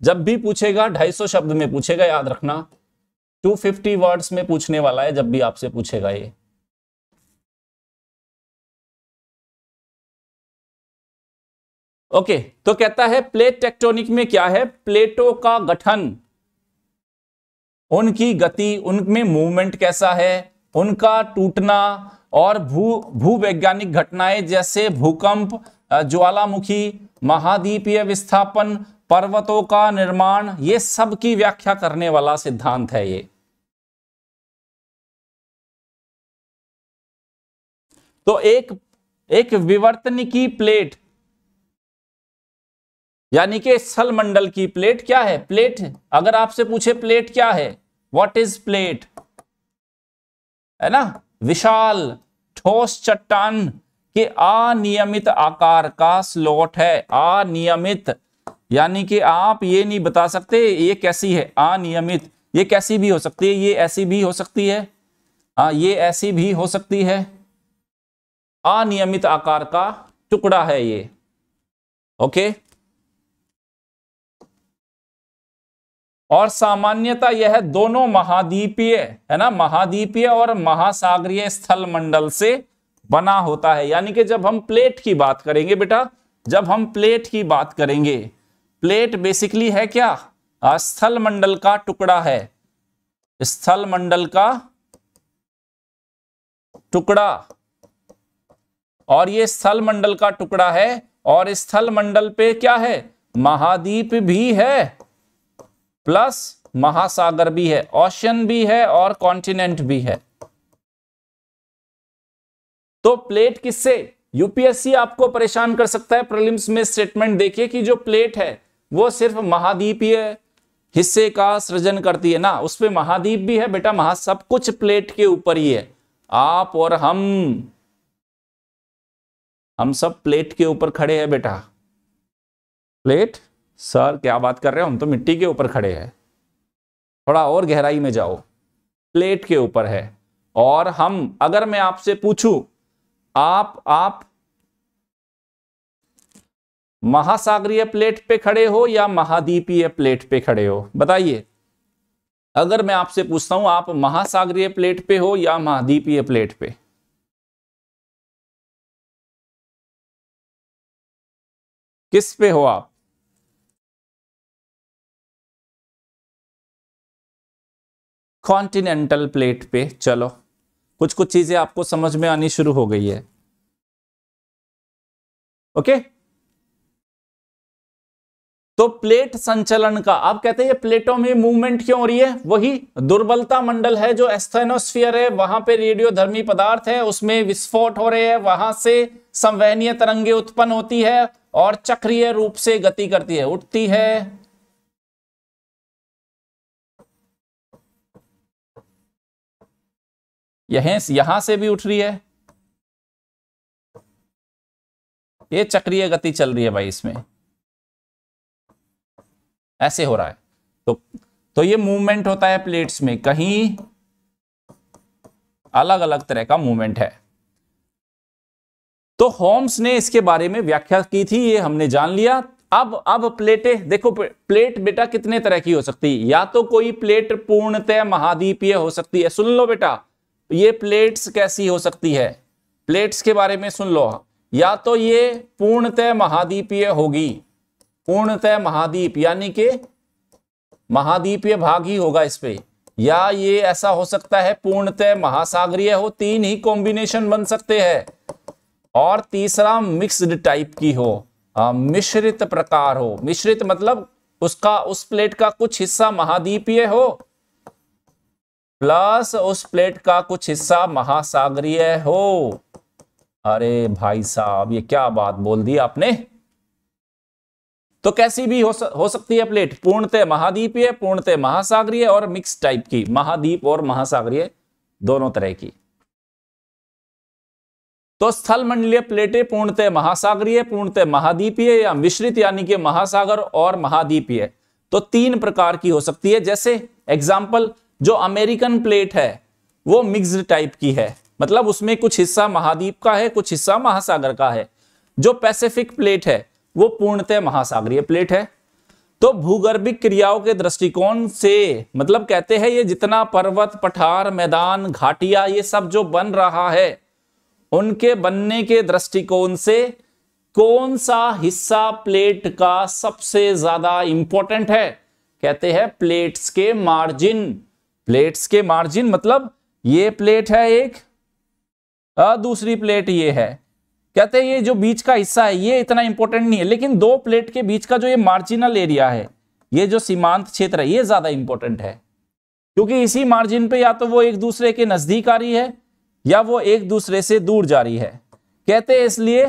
जब भी पूछेगा 250 शब्द में पूछेगा याद रखना 250 वर्ड्स में पूछने वाला है जब भी आपसे पूछेगा ये ओके तो कहता है प्लेट टेक्टोनिक में क्या है प्लेटों का गठन उनकी गति उनमें मूवमेंट कैसा है उनका टूटना और भू भूवैज्ञानिक घटनाएं जैसे भूकंप ज्वालामुखी महाद्वीपीय विस्थापन पर्वतों का निर्माण ये सब की व्याख्या करने वाला सिद्धांत है ये तो एक एक विवर्तनिकी प्लेट यानी कि स्थल मंडल की प्लेट क्या है प्लेट अगर आपसे पूछे प्लेट क्या है वॉट इज प्लेट है ना विशाल ठोस चट्टान के अनियमित आकार का स्लोट है अनियमित यानी कि आप ये नहीं बता सकते ये कैसी है अनियमित ये कैसी भी हो सकती है ये ऐसी भी हो सकती है हाँ ये ऐसी भी हो सकती है अनियमित आकार का टुकड़ा है ये ओके और सामान्यता यह दोनों महाद्वीपीय है ना महाद्वीपीय और महासागरीय स्थल मंडल से बना होता है यानी कि जब हम प्लेट की बात करेंगे बेटा जब हम प्लेट की बात करेंगे प्लेट बेसिकली है क्या स्थल मंडल का टुकड़ा है स्थल मंडल का टुकड़ा और ये स्थल मंडल का टुकड़ा है और स्थल मंडल पे क्या है महाद्वीप भी है प्लस महासागर भी है ओशन भी है और कॉन्टिनेंट भी है तो प्लेट किससे यूपीएससी आपको परेशान कर सकता है प्रीलिम्स में स्टेटमेंट देखिए कि जो प्लेट है वो सिर्फ महाद्वीपीय हिस्से का सृजन करती है ना उसपे महाद्वीप भी है बेटा महा सब कुछ प्लेट के ऊपर ही है आप और हम हम सब प्लेट के ऊपर खड़े हैं बेटा प्लेट सर क्या बात कर रहे हो हम तो मिट्टी के ऊपर खड़े हैं थोड़ा और गहराई में जाओ प्लेट के ऊपर है और हम अगर मैं आपसे पूछूं आप आप महासागरीय प्लेट पे खड़े हो या महाद्वीपीय प्लेट पे खड़े हो बताइए अगर मैं आपसे पूछता हूं आप महासागरीय प्लेट पे हो या महाद्वीपीय प्लेट पे किस पे हो आप कॉन्टिनेंटल प्लेट पे चलो कुछ कुछ चीजें आपको समझ में आनी शुरू हो गई है ओके तो प्लेट संचलन का आप कहते हैं ये प्लेटों में मूवमेंट क्यों हो रही है वही दुर्बलता मंडल है जो एस्थेनोस्फियर है वहां पे रेडियोधर्मी पदार्थ है उसमें विस्फोट हो रहे हैं वहां से संवहनीय तरंगे उत्पन्न होती है और चक्रीय रूप से गति करती है उठती है यहीं यहां से भी उठ रही है ये चक्रीय गति चल रही है भाई इसमें ऐसे हो रहा है तो तो ये मूवमेंट होता है प्लेट्स में कहीं अलग अलग तरह का मूवमेंट है तो होम्स ने इसके बारे में व्याख्या की थी ये हमने जान लिया अब अब प्लेटें देखो प्लेट बेटा कितने तरह की हो सकती है या तो कोई प्लेट पूर्णतः महाद्वीपीय हो सकती है सुन लो बेटा ये प्लेट्स कैसी हो सकती है प्लेट्स के बारे में सुन लो या तो ये पूर्णतः महाद्वीपीय होगी पूर्णतः महाद्वीप यानी कि महाद्वीपीय भाग ही होगा इस पे या ये ऐसा हो सकता है पूर्णतः महासागरीय हो तीन ही कॉम्बिनेशन बन सकते हैं और तीसरा मिक्सड टाइप की हो आ, मिश्रित प्रकार हो मिश्रित मतलब उसका उस प्लेट का कुछ हिस्सा महाद्वीपीय हो प्लस उस प्लेट का कुछ हिस्सा महासागरीय हो अरे भाई साहब ये क्या बात बोल दी आपने तो कैसी भी हो, हो सकती है प्लेट पूर्णतः महाद्वीपीय पूर्णतः महासागरीय और मिक्स टाइप की महाद्वीप और महासागरीय दोनों तरह की तो स्थल मंडलीय प्लेटें पूर्णतः महासागरीय पूर्णतः महाद्वीपीय या मिश्रित यानी कि महासागर और महाद्वीपीय तो तीन प्रकार की हो सकती है जैसे एग्जाम्पल जो अमेरिकन प्लेट है वो मिक्सड टाइप की है मतलब उसमें कुछ हिस्सा महाद्वीप का है कुछ हिस्सा महासागर का है जो पैसिफिक प्लेट है वो पूर्णतः महासागरीय प्लेट है तो भूगर्भिक क्रियाओं के दृष्टिकोण से मतलब कहते हैं ये जितना पर्वत पठार मैदान घाटिया ये सब जो बन रहा है उनके बनने के दृष्टिकोण से कौन सा हिस्सा प्लेट का सबसे ज्यादा इंपॉर्टेंट है कहते हैं प्लेट्स के मार्जिन प्लेट्स के मार्जिन मतलब ये प्लेट है एक आ, दूसरी प्लेट ये है कहते हैं ये जो बीच का हिस्सा है ये इतना इंपॉर्टेंट नहीं है लेकिन दो प्लेट के बीच का जो ये मार्जिनल एरिया है ये जो सीमांत क्षेत्र है ये ज्यादा इंपॉर्टेंट है क्योंकि इसी मार्जिन पे या तो वो एक दूसरे के नजदीक आ रही है या वो एक दूसरे से दूर जा रही है कहते हैं इसलिए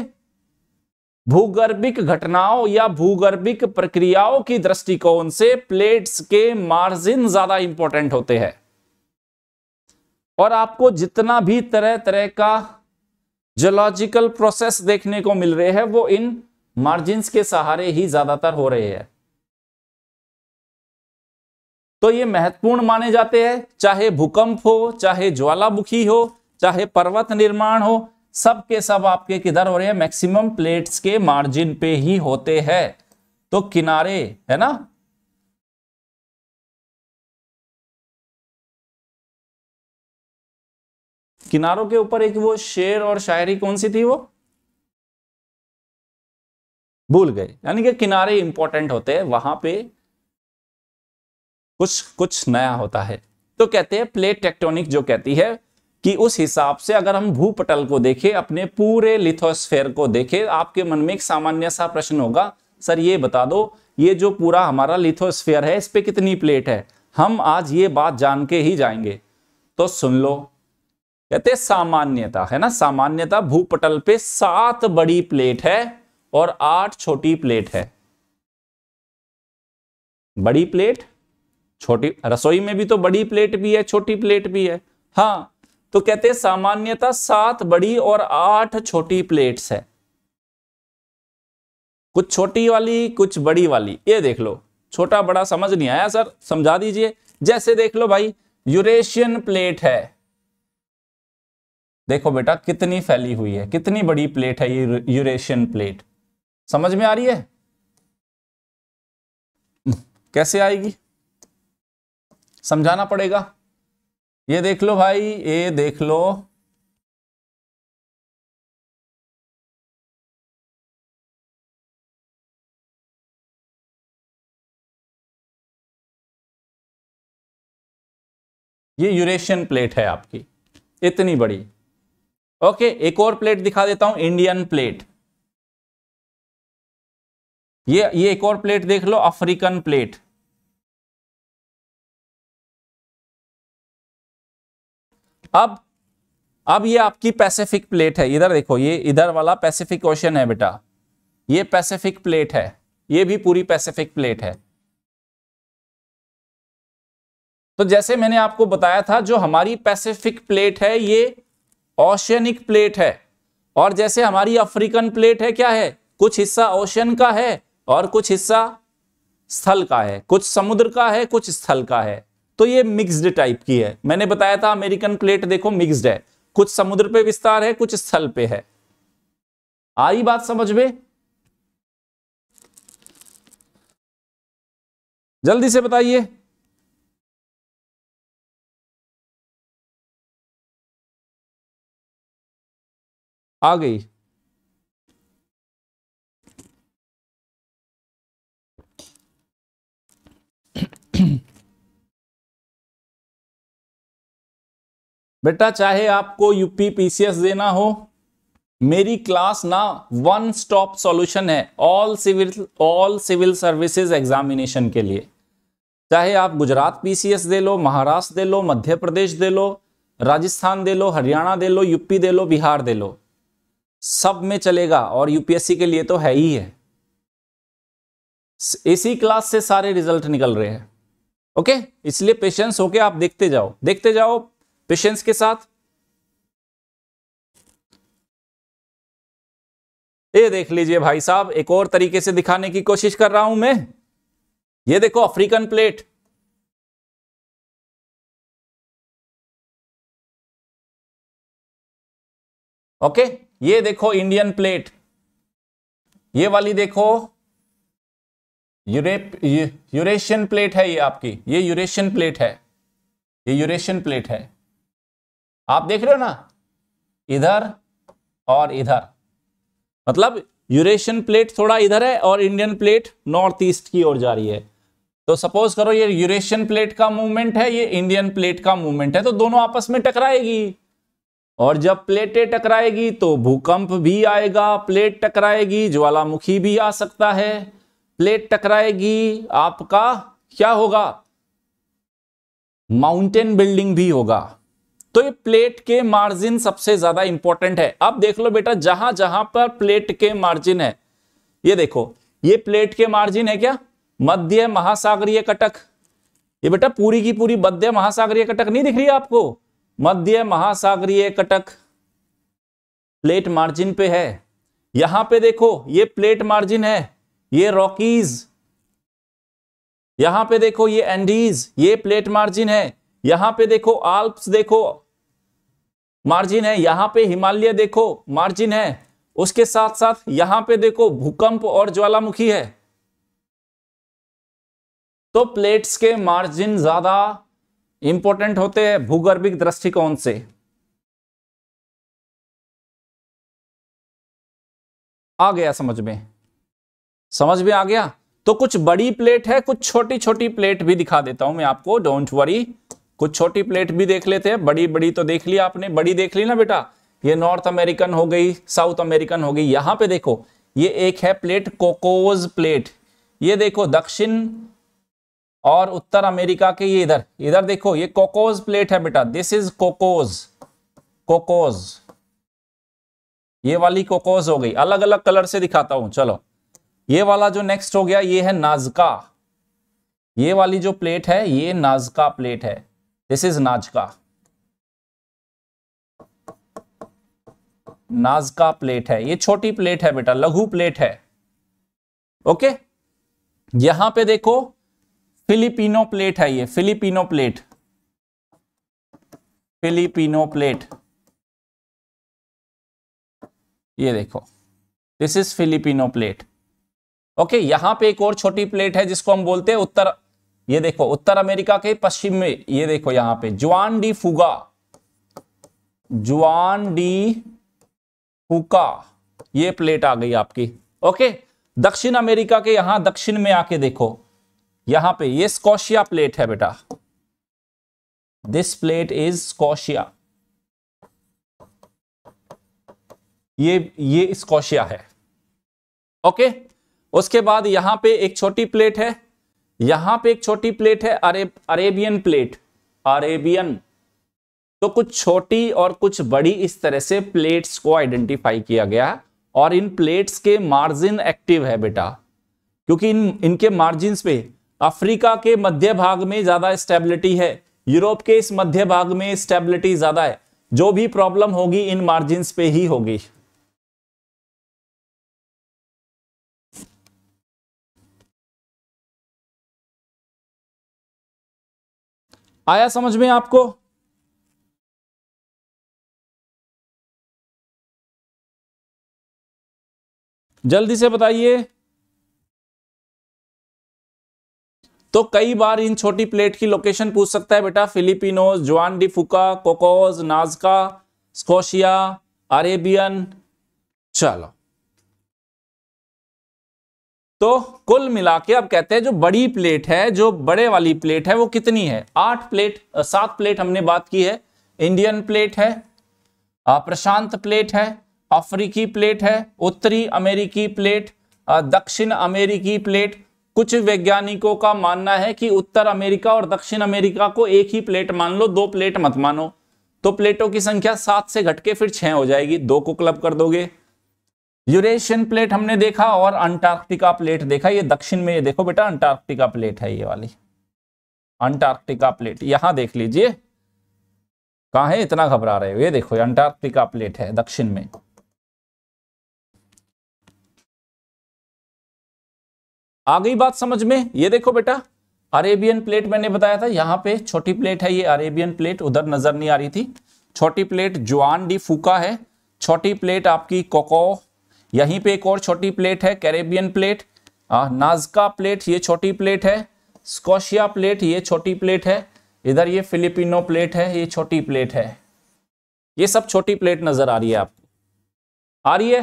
भूगर्भिक घटनाओं या भूगर्भिक प्रक्रियाओं की दृष्टिकोण से प्लेट्स के मार्जिन ज्यादा इंपॉर्टेंट होते हैं और आपको जितना भी तरह तरह का जोलॉजिकल प्रोसेस देखने को मिल रहे हैं वो इन मार्जिन के सहारे ही ज्यादातर हो रहे हैं तो ये महत्वपूर्ण माने जाते हैं चाहे भूकंप हो चाहे ज्वालामुखी हो चाहे पर्वत निर्माण हो सब के सब आपके किधर हो रहे हैं मैक्सिमम प्लेट्स के मार्जिन पे ही होते हैं तो किनारे है ना किनारों के ऊपर एक वो शेर और शायरी कौन सी थी वो भूल गए यानी कि किनारे इंपॉर्टेंट होते हैं वहां पे कुछ कुछ नया होता है तो कहते हैं प्लेट टेक्टोनिक जो कहती है कि उस हिसाब से अगर हम भूपटल को देखें अपने पूरे लिथोस्फेयर को देखें आपके मन में एक सामान्य सा प्रश्न होगा सर ये बता दो ये जो पूरा हमारा लिथोस्फेयर है इस पर कितनी प्लेट है हम आज ये बात जान के ही जाएंगे तो सुन लो कहते सामान्यता है ना सामान्यता भूपटल पे सात बड़ी प्लेट है और आठ छोटी प्लेट है बड़ी प्लेट छोटी रसोई में भी तो बड़ी प्लेट भी है छोटी प्लेट भी है हाँ तो कहते हैं सामान्यता सात बड़ी और आठ छोटी प्लेट्स है कुछ छोटी वाली कुछ बड़ी वाली ये देख लो छोटा बड़ा समझ नहीं आया सर समझा दीजिए जैसे देख लो भाई यूरेशियन प्लेट है देखो बेटा कितनी फैली हुई है कितनी बड़ी प्लेट है ये यूरेशियन प्लेट समझ में आ रही है कैसे आएगी समझाना पड़ेगा ये देख लो भाई ये देख लो ये यूरेशियन प्लेट है आपकी इतनी बड़ी ओके एक और प्लेट दिखा देता हूं इंडियन प्लेट ये ये एक और प्लेट देख लो अफ्रीकन प्लेट अब अब ये आपकी पैसिफिक प्लेट है इधर देखो ये इधर वाला पैसिफिक ओशन है बेटा ये पैसिफिक प्लेट है ये भी पूरी पैसिफिक प्लेट है तो जैसे मैंने आपको बताया था जो हमारी पैसिफिक प्लेट है ये ओशियनिक प्लेट है और जैसे हमारी अफ्रीकन प्लेट है क्या है कुछ हिस्सा ओशन का है और कुछ हिस्सा स्थल का है कुछ समुद्र का है कुछ स्थल का है तो ये मिक्सड टाइप की है मैंने बताया था अमेरिकन प्लेट देखो मिक्सड है कुछ समुद्र पे विस्तार है कुछ स्थल पे है आई बात समझ में जल्दी से बताइए आ गई बेटा चाहे आपको यूपी पीसीएस देना हो मेरी क्लास ना वन स्टॉप सॉल्यूशन है all civil all civil services examination के लिए चाहे आप गुजरात पीसीएस दे लो महाराष्ट्र दे लो मध्य प्रदेश दे लो राजस्थान दे लो हरियाणा दे लो यूपी दे लो बिहार दे लो सब में चलेगा और यूपीएससी के लिए तो है ही है इसी क्लास से सारे रिजल्ट निकल रहे हैं ओके इसलिए पेशेंस होके आप देखते जाओ देखते जाओ पेशेंस के साथ ये देख लीजिए भाई साहब एक और तरीके से दिखाने की कोशिश कर रहा हूं मैं ये देखो अफ्रीकन प्लेट ओके ये देखो इंडियन प्लेट ये वाली देखो यूरेप यूरेशियन प्लेट है ये आपकी ये यूरेशियन प्लेट है ये यूरेशियन प्लेट है आप देख रहे हो ना इधर और इधर मतलब यूरेशियन प्लेट थोड़ा इधर है और इंडियन प्लेट नॉर्थ ईस्ट की ओर जा रही है तो सपोज करो ये यूरेशियन प्लेट का मूवमेंट है ये इंडियन प्लेट का मूवमेंट है तो दोनों आपस में टकराएगी और जब प्लेटें टकराएगी तो भूकंप भी आएगा प्लेट टकराएगी ज्वालामुखी भी आ सकता है प्लेट टकराएगी आपका क्या होगा माउंटेन बिल्डिंग भी होगा तो ये प्लेट के मार्जिन सबसे ज्यादा इंपॉर्टेंट है अब देख लो बेटा जहां जहां पर प्लेट के मार्जिन है ये देखो ये प्लेट के मार्जिन है क्या मध्य महासागरीय कटक ये बेटा पूरी की पूरी मध्य महासागरीय कटक नहीं दिख रही आपको मध्य महासागरीय कटक प्लेट मार्जिन पे है यहां पे देखो ये प्लेट मार्जिन है ये रॉकीज यहां पे देखो ये एंडीज ये प्लेट मार्जिन है यहां पे देखो आल्प्स देखो मार्जिन है यहां पे हिमालय देखो मार्जिन है उसके साथ साथ यहां पे देखो भूकंप और ज्वालामुखी है तो प्लेट्स के मार्जिन ज्यादा इंपॉर्टेंट होते हैं भूगर्भिक दृष्टिकोण से आ गया समझ में समझ में आ गया तो कुछ बड़ी प्लेट है कुछ छोटी छोटी प्लेट भी दिखा देता हूं मैं आपको डोंट वरी कुछ छोटी प्लेट भी देख लेते हैं बड़ी बड़ी तो देख ली आपने बड़ी देख ली ना बेटा ये नॉर्थ अमेरिकन हो गई साउथ अमेरिकन हो गई यहां पे देखो ये एक है प्लेट कोकोज प्लेट ये देखो दक्षिण और उत्तर अमेरिका के ये इधर इधर देखो ये कोकोज प्लेट है बेटा दिस इज कोकोज कोकोज ये वाली कोकोज हो गई अलग अलग कलर से दिखाता हूं चलो ये वाला जो नेक्स्ट हो गया ये है नाजका ये वाली जो प्लेट है ये नाजका प्लेट है this is Nazca Nazca plate है ये छोटी प्लेट है बेटा लघु प्लेट है ओके यहां पे देखो फिलिपिनो प्लेट है ये फिलिपिनो प्लेट फिलिपिनो प्लेट ये देखो this is Filipino plate okay यहां पे एक और छोटी प्लेट है जिसको हम बोलते हैं उत्तर ये देखो उत्तर अमेरिका के पश्चिम में ये देखो यहां पे जुआन डी फुगा जुआन डी फुका ये प्लेट आ गई आपकी ओके दक्षिण अमेरिका के यहां दक्षिण में आके देखो यहां पे ये स्कोशिया प्लेट है बेटा दिस प्लेट इज स्कोशिया ये ये स्कोशिया है ओके उसके बाद यहां पे एक छोटी प्लेट है यहां पे एक छोटी प्लेट है अरे अरेबियन प्लेट अरेबियन तो कुछ छोटी और कुछ बड़ी इस तरह से प्लेट्स को आइडेंटिफाई किया गया और इन प्लेट्स के मार्जिन एक्टिव है बेटा क्योंकि इन इनके मार्जिन पे अफ्रीका के मध्य भाग में ज्यादा स्टेबिलिटी है यूरोप के इस मध्य भाग में स्टेबिलिटी ज्यादा है जो भी प्रॉब्लम होगी इन मार्जिन पे ही होगी आया समझ में आपको जल्दी से बताइए तो कई बार इन छोटी प्लेट की लोकेशन पूछ सकता है बेटा Filipinos Juan de Fuca Cocos Nazca Scotia Arabian चलो तो कुल मिला के अब कहते हैं जो बड़ी प्लेट है जो बड़े वाली प्लेट है वो कितनी है आठ प्लेट सात प्लेट हमने बात की है इंडियन प्लेट है प्रशांत प्लेट है अफ्रीकी प्लेट है उत्तरी अमेरिकी प्लेट दक्षिण अमेरिकी प्लेट कुछ वैज्ञानिकों का मानना है कि उत्तर अमेरिका और दक्षिण अमेरिका को एक ही प्लेट मान लो दो प्लेट मत मानो तो प्लेटों की संख्या सात से घट के फिर छह हो जाएगी दो को क्लब कर दोगे यूरेशियन प्लेट हमने देखा और अंटार्कटिका प्लेट देखा ये दक्षिण में ये देखो बेटा अंटार्कटिका प्लेट है ये वाली अंटार्कटिका प्लेट यहां देख लीजिए कहा है इतना घबरा रहे हो ये देखो अंटार्कटिका प्लेट है दक्षिण में आ गई बात समझ में ये देखो बेटा अरेबियन प्लेट मैंने बताया था यहां पे छोटी प्लेट है ये अरेबियन प्लेट उधर नजर नहीं आ रही थी छोटी प्लेट जुआन डी फूका है छोटी प्लेट आपकी कोको यहीं पे एक और छोटी प्लेट है कैरेबियन प्लेट नाजका प्लेट ये छोटी प्लेट है स्कोशिया प्लेट ये छोटी प्लेट है इधर ये फिलिपिनो प्लेट है ये छोटी प्लेट है ये सब छोटी प्लेट नजर आ रही है आपको आ रही है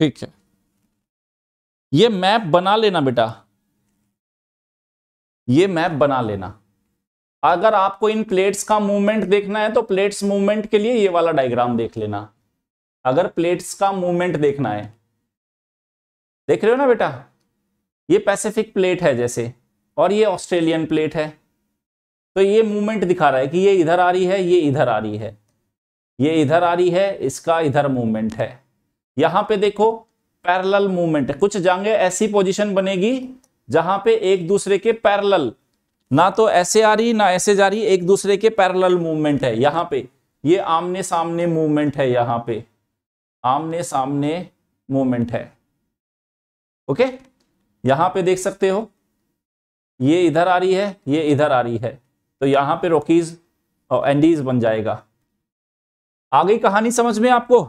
ठीक है ये मैप बना लेना बेटा ये मैप बना लेना अगर आपको इन प्लेट्स का मूवमेंट देखना है तो प्लेट्स मूवमेंट के लिए ये वाला डायग्राम देख लेना अगर प्लेट्स का मूवमेंट देखना है देख रहे हो ना बेटा ये पैसिफिक प्लेट है जैसे और ये ऑस्ट्रेलियन प्लेट है तो ये मूवमेंट दिखा रहा है कि ये इधर आ रही है ये इधर आ रही है ये इधर आ रही है इसका इधर मूवमेंट है यहां पे देखो पैरेलल मूवमेंट कुछ जांगे ऐसी पोजीशन बनेगी जहां पे एक दूसरे के पैरेलल ना तो ऐसे आ रही ना ऐसे जा रही एक दूसरे के पैरेलल मूवमेंट है यहां पे ये आमने सामने मूवमेंट है यहां पे आमने सामने मूवमेंट है ओके यहां पे देख सकते हो ये इधर आ रही है ये इधर आ रही है तो यहां पे रोकीज और एंडीज बन जाएगा आगे कहानी समझ में आपको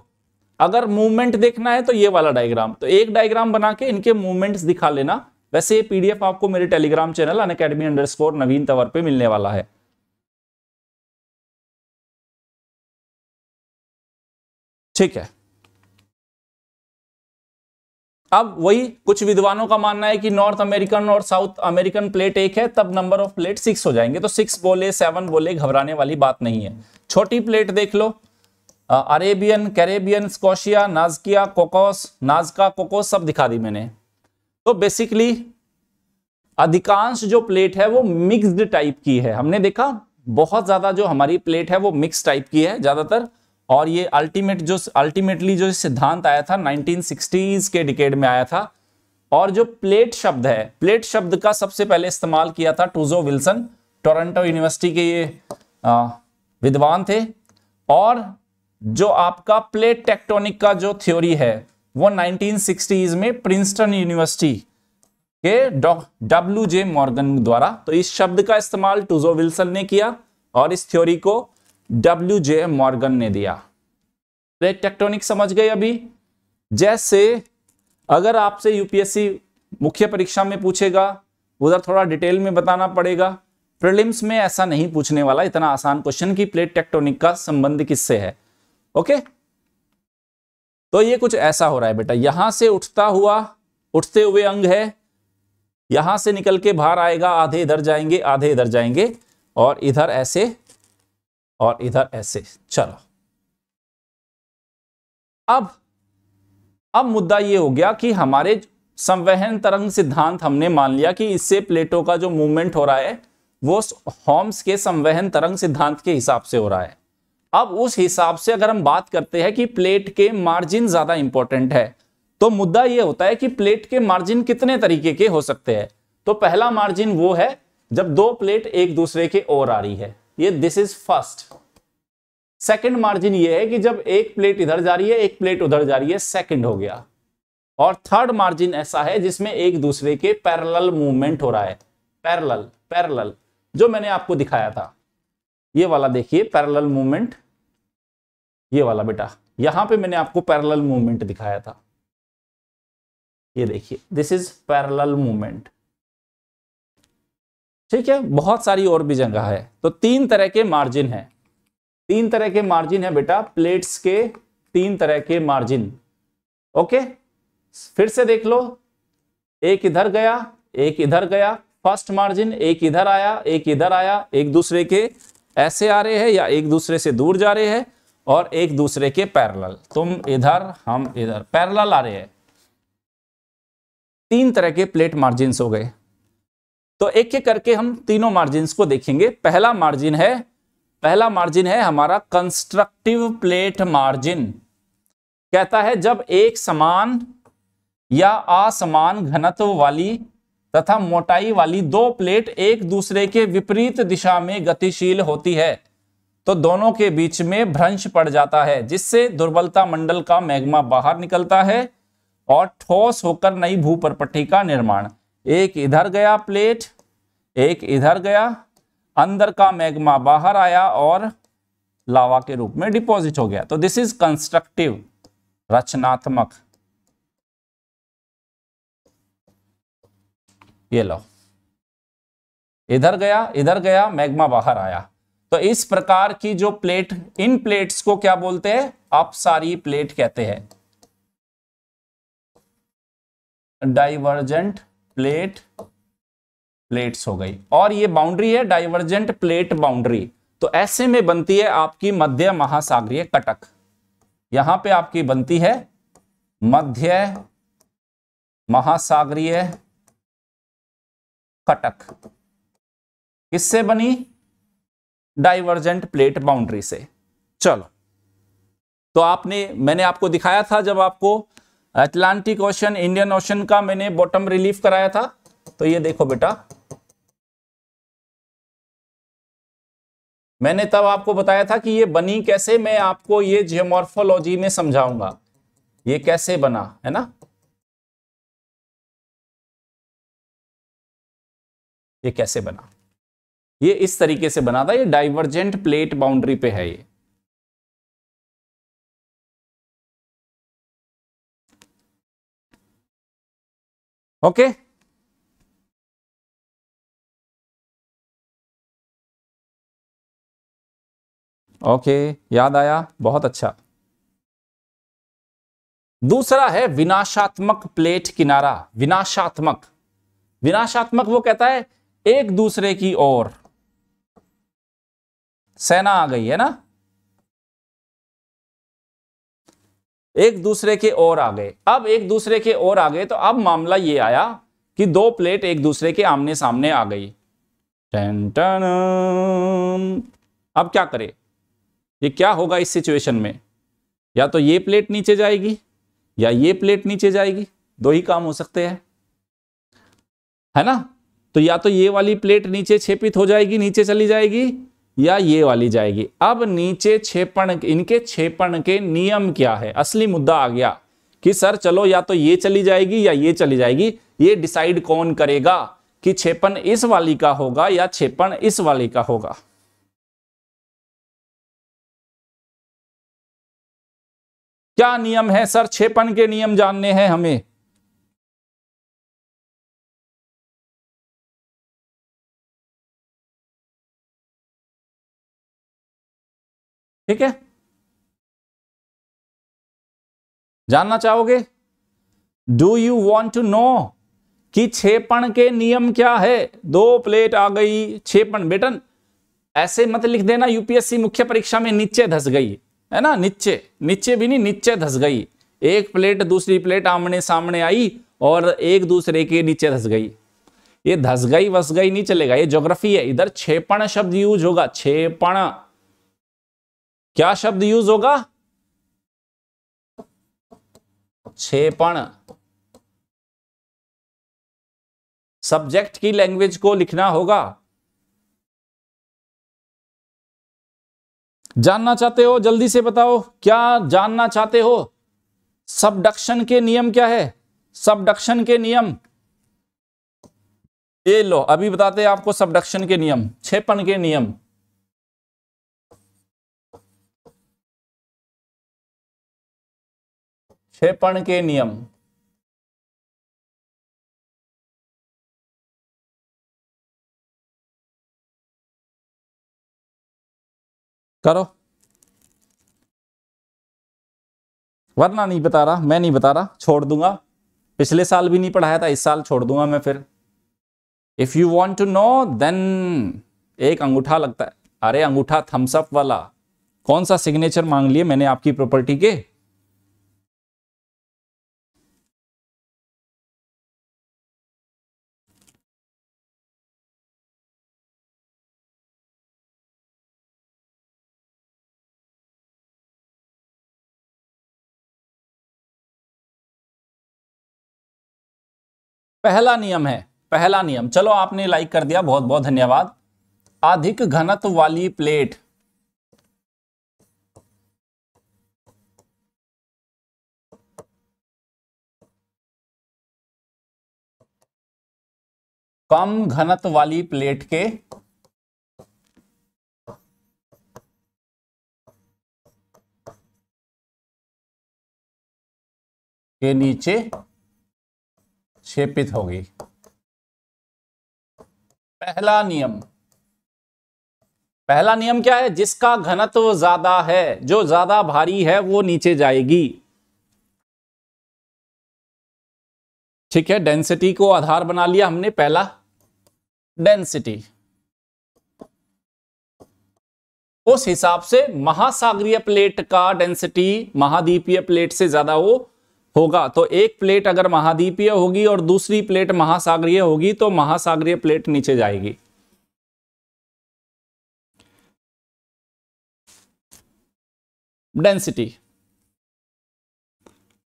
अगर मूवमेंट देखना है तो ये वाला डायग्राम तो एक डायग्राम बना के इनके मूवमेंट्स दिखा लेना वैसे ये पीडीएफ आपको मेरे telegram channel Unacademy underscore Naveen Tanwar पे मिलने वाला है ठीक है अब वही कुछ विद्वानों का मानना है कि नॉर्थ अमेरिकन और साउथ अमेरिकन प्लेट एक है तब नंबर ऑफ प्लेट सिक्स हो जाएंगे तो सिक्स बोले सेवन बोले घबराने वाली बात नहीं है छोटी प्लेट देख लो अरेबियन कैरेबियन स्कोशिया नाजकिया कोकोस नाजका कोकोस सब दिखा दी मैंने तो बेसिकली अधिकांश जो प्लेट है वो मिक्स्ड टाइप की है हमने देखा बहुत ज्यादा जो हमारी प्लेट है वो मिक्स टाइप की है ज्यादातर और ये अल्टीमेट जो अल्टीमेटली जो सिद्धांत आया था 1960s के डिकेड में आया था और जो प्लेट शब्द है प्लेट शब्द का सबसे पहले इस्तेमाल किया था टूजो विल्सन टोरंटो यूनिवर्सिटी के ये विद्वान थे और जो आपका प्लेट टेक्टोनिक का जो थ्योरी है वो 1960s में प्रिंसटन यूनिवर्सिटी के डब्ल्यू जे मॉर्गन द्वारा तो इस शब्द का इस्तेमाल टूजो विल्सन ने किया और इस थ्योरी को डब्ल्यू जे मॉर्गन ने दिया प्लेट टेक्टोनिक समझ गए अभी जैसे अगर आपसे यूपीएससी मुख्य परीक्षा में पूछेगा उधर थोड़ा डिटेल में बताना पड़ेगा प्रिलिम्स में ऐसा नहीं पूछने वाला इतना आसान क्वेश्चन कि प्लेट टेक्टोनिक का संबंध किससे है ओके तो ये कुछ ऐसा हो रहा है बेटा यहां से उठता हुआ उठते हुए अंग है यहां से निकल के बाहर आएगा आधे इधर जाएंगे आधे इधर जाएंगे और इधर ऐसे और इधर ऐसे चलो अब अब मुद्दा ये हो गया कि हमारे संवहन तरंग सिद्धांत हमने मान लिया कि इससे प्लेटों का जो मूवमेंट हो रहा है वो होम्स के संवहन तरंग सिद्धांत के हिसाब से हो रहा है अब उस हिसाब से अगर हम बात करते हैं कि प्लेट के मार्जिन ज्यादा इंपॉर्टेंट है तो मुद्दा यह होता है कि प्लेट के मार्जिन कितने तरीके के हो सकते हैं तो पहला मार्जिन वो है जब दो प्लेट एक दूसरे के ओर आ रही है ये this is first second margin ये है कि जब एक प्लेट इधर जा रही है एक प्लेट उधर जा रही है सेकंड हो गया और थर्ड मार्जिन ऐसा है जिसमें एक दूसरे के पैरल मूवमेंट हो रहा है पैरल पैरल जो मैंने आपको दिखाया था ये वाला देखिए पैरेलल मूवमेंट ये वाला बेटा यहां पे मैंने आपको पैरेलल मूवमेंट दिखाया था ये देखिए दिस इज पैरेलल मूवमेंट ठीक है बहुत सारी और भी जगह है तो तीन तरह के मार्जिन है तीन तरह के मार्जिन है बेटा प्लेट्स के तीन तरह के मार्जिन ओके फिर से देख लो एक इधर गया एक इधर गया फर्स्ट मार्जिन एक इधर आया एक इधर आया एक दूसरे के ऐसे आ रहे हैं या एक दूसरे से दूर जा रहे हैं और एक दूसरे के पैरल तुम इधर हम इधर पैरल आ रहे हैं तीन तरह के प्लेट मार्जिन्स हो गए तो एक एक करके हम तीनों मार्जिन्स को देखेंगे पहला मार्जिन है पहला मार्जिन है हमारा कंस्ट्रक्टिव प्लेट मार्जिन कहता है जब एक समान या असमान घनत्व वाली तथा मोटाई वाली दो प्लेट एक दूसरे के विपरीत दिशा में गतिशील होती है तो दोनों के बीच में भ्रंश पड़ जाता है जिससे दुर्बलता मंडल का मैग्मा बाहर निकलता है और ठोस होकर नई भूपरपट्टी का निर्माण एक इधर गया प्लेट एक इधर गया अंदर का मैग्मा बाहर आया और लावा के रूप में डिपॉजिट हो गया तो दिस इज कंस्ट्रक्टिव रचनात्मक ये लो इधर गया इधर गया मैग्मा बाहर आया तो इस प्रकार की जो प्लेट इन प्लेट्स को क्या बोलते हैं आप सारी प्लेट कहते हैं डाइवर्जेंट प्लेट प्लेट्स हो गई और ये बाउंड्री है डाइवर्जेंट प्लेट बाउंड्री तो ऐसे में बनती है आपकी मध्य महासागरीय कटक यहां पे आपकी बनती है मध्य महासागरीय फटक किससे बनी डाइवर्जेंट प्लेट बाउंड्री से चलो तो आपने मैंने आपको दिखाया था जब आपको अटलांटिक ओशन इंडियन ओशन का मैंने बॉटम रिलीफ कराया था तो ये देखो बेटा मैंने तब आपको बताया था कि ये बनी कैसे मैं आपको ये जियोमॉर्फोलॉजी में समझाऊंगा ये कैसे बना है ना ये कैसे बना ये इस तरीके से बना था ये डाइवर्जेंट प्लेट बाउंड्री पे है ये ओके ओके याद आया बहुत अच्छा दूसरा है विनाशात्मक प्लेट किनारा विनाशात्मक विनाशात्मक वो कहता है एक दूसरे की ओर सेना आ गई है ना एक दूसरे के ओर आ गए अब एक दूसरे के ओर आ गए तो अब मामला ये आया कि दो प्लेट एक दूसरे के आमने सामने आ गई टन टन अब क्या करे ये क्या होगा इस सिचुएशन में या तो ये प्लेट नीचे जाएगी या ये प्लेट नीचे जाएगी दो ही काम हो सकते हैं है ना तो या तो ये वाली प्लेट नीचे छेपित हो जाएगी नीचे चली जाएगी या ये वाली जाएगी अब नीचे छेपण इनके छेपण के नियम क्या है असली मुद्दा आ गया कि सर चलो या तो ये चली जाएगी या ये चली जाएगी ये डिसाइड कौन करेगा कि छेपन इस वाली का होगा या छेपन इस वाली का होगा क्या नियम है सर छेपन के नियम जानने हैं हमें ठीक है जानना चाहोगे do you want to know कि छेपण के नियम क्या है दो प्लेट आ गई छेपण बेटन ऐसे मत लिख देना यूपीएससी मुख्य परीक्षा में नीचे धस गई है ना नीचे नीचे भी नहीं नीचे धस गई एक प्लेट दूसरी प्लेट आमने सामने आई और एक दूसरे के नीचे धस गई ये धस गई वस गई नहीं चलेगा ये ज्योग्राफी है इधर छेपण शब्द यूज होगा छेपण क्या शब्द यूज होगा छेपण सब्जेक्ट की लैंग्वेज को लिखना होगा जानना चाहते हो जल्दी से बताओ क्या जानना चाहते हो सबडक्शन के नियम क्या है सबडक्शन के नियम ये लो अभी बताते हैं आपको सबडक्शन के नियम छेपन के नियम क्षेपण के नियम करो वरना नहीं बता रहा मैं नहीं बता रहा छोड़ दूंगा पिछले साल भी नहीं पढ़ाया था इस साल छोड़ दूंगा मैं फिर if you want to know then एक अंगूठा लगता है अरे अंगूठा थम्सअप वाला कौन सा सिग्नेचर मांग लिए मैंने आपकी प्रॉपर्टी के पहला नियम है पहला नियम चलो आपने लाइक कर दिया बहुत बहुत धन्यवाद अधिक घनत्व वाली प्लेट कम घनत्व वाली प्लेट के के नीचे क्षेपित होगी पहला नियम पहला नियम क्या है जिसका घनत्व ज्यादा है जो ज्यादा भारी है वो नीचे जाएगी ठीक है डेंसिटी को आधार बना लिया हमने पहला डेंसिटी उस हिसाब से महासागरीय प्लेट का डेंसिटी महाद्वीपीय प्लेट से ज्यादा हो होगा तो एक प्लेट अगर महाद्वीपीय होगी और दूसरी प्लेट महासागरीय होगी तो महासागरीय प्लेट नीचे जाएगी डेंसिटी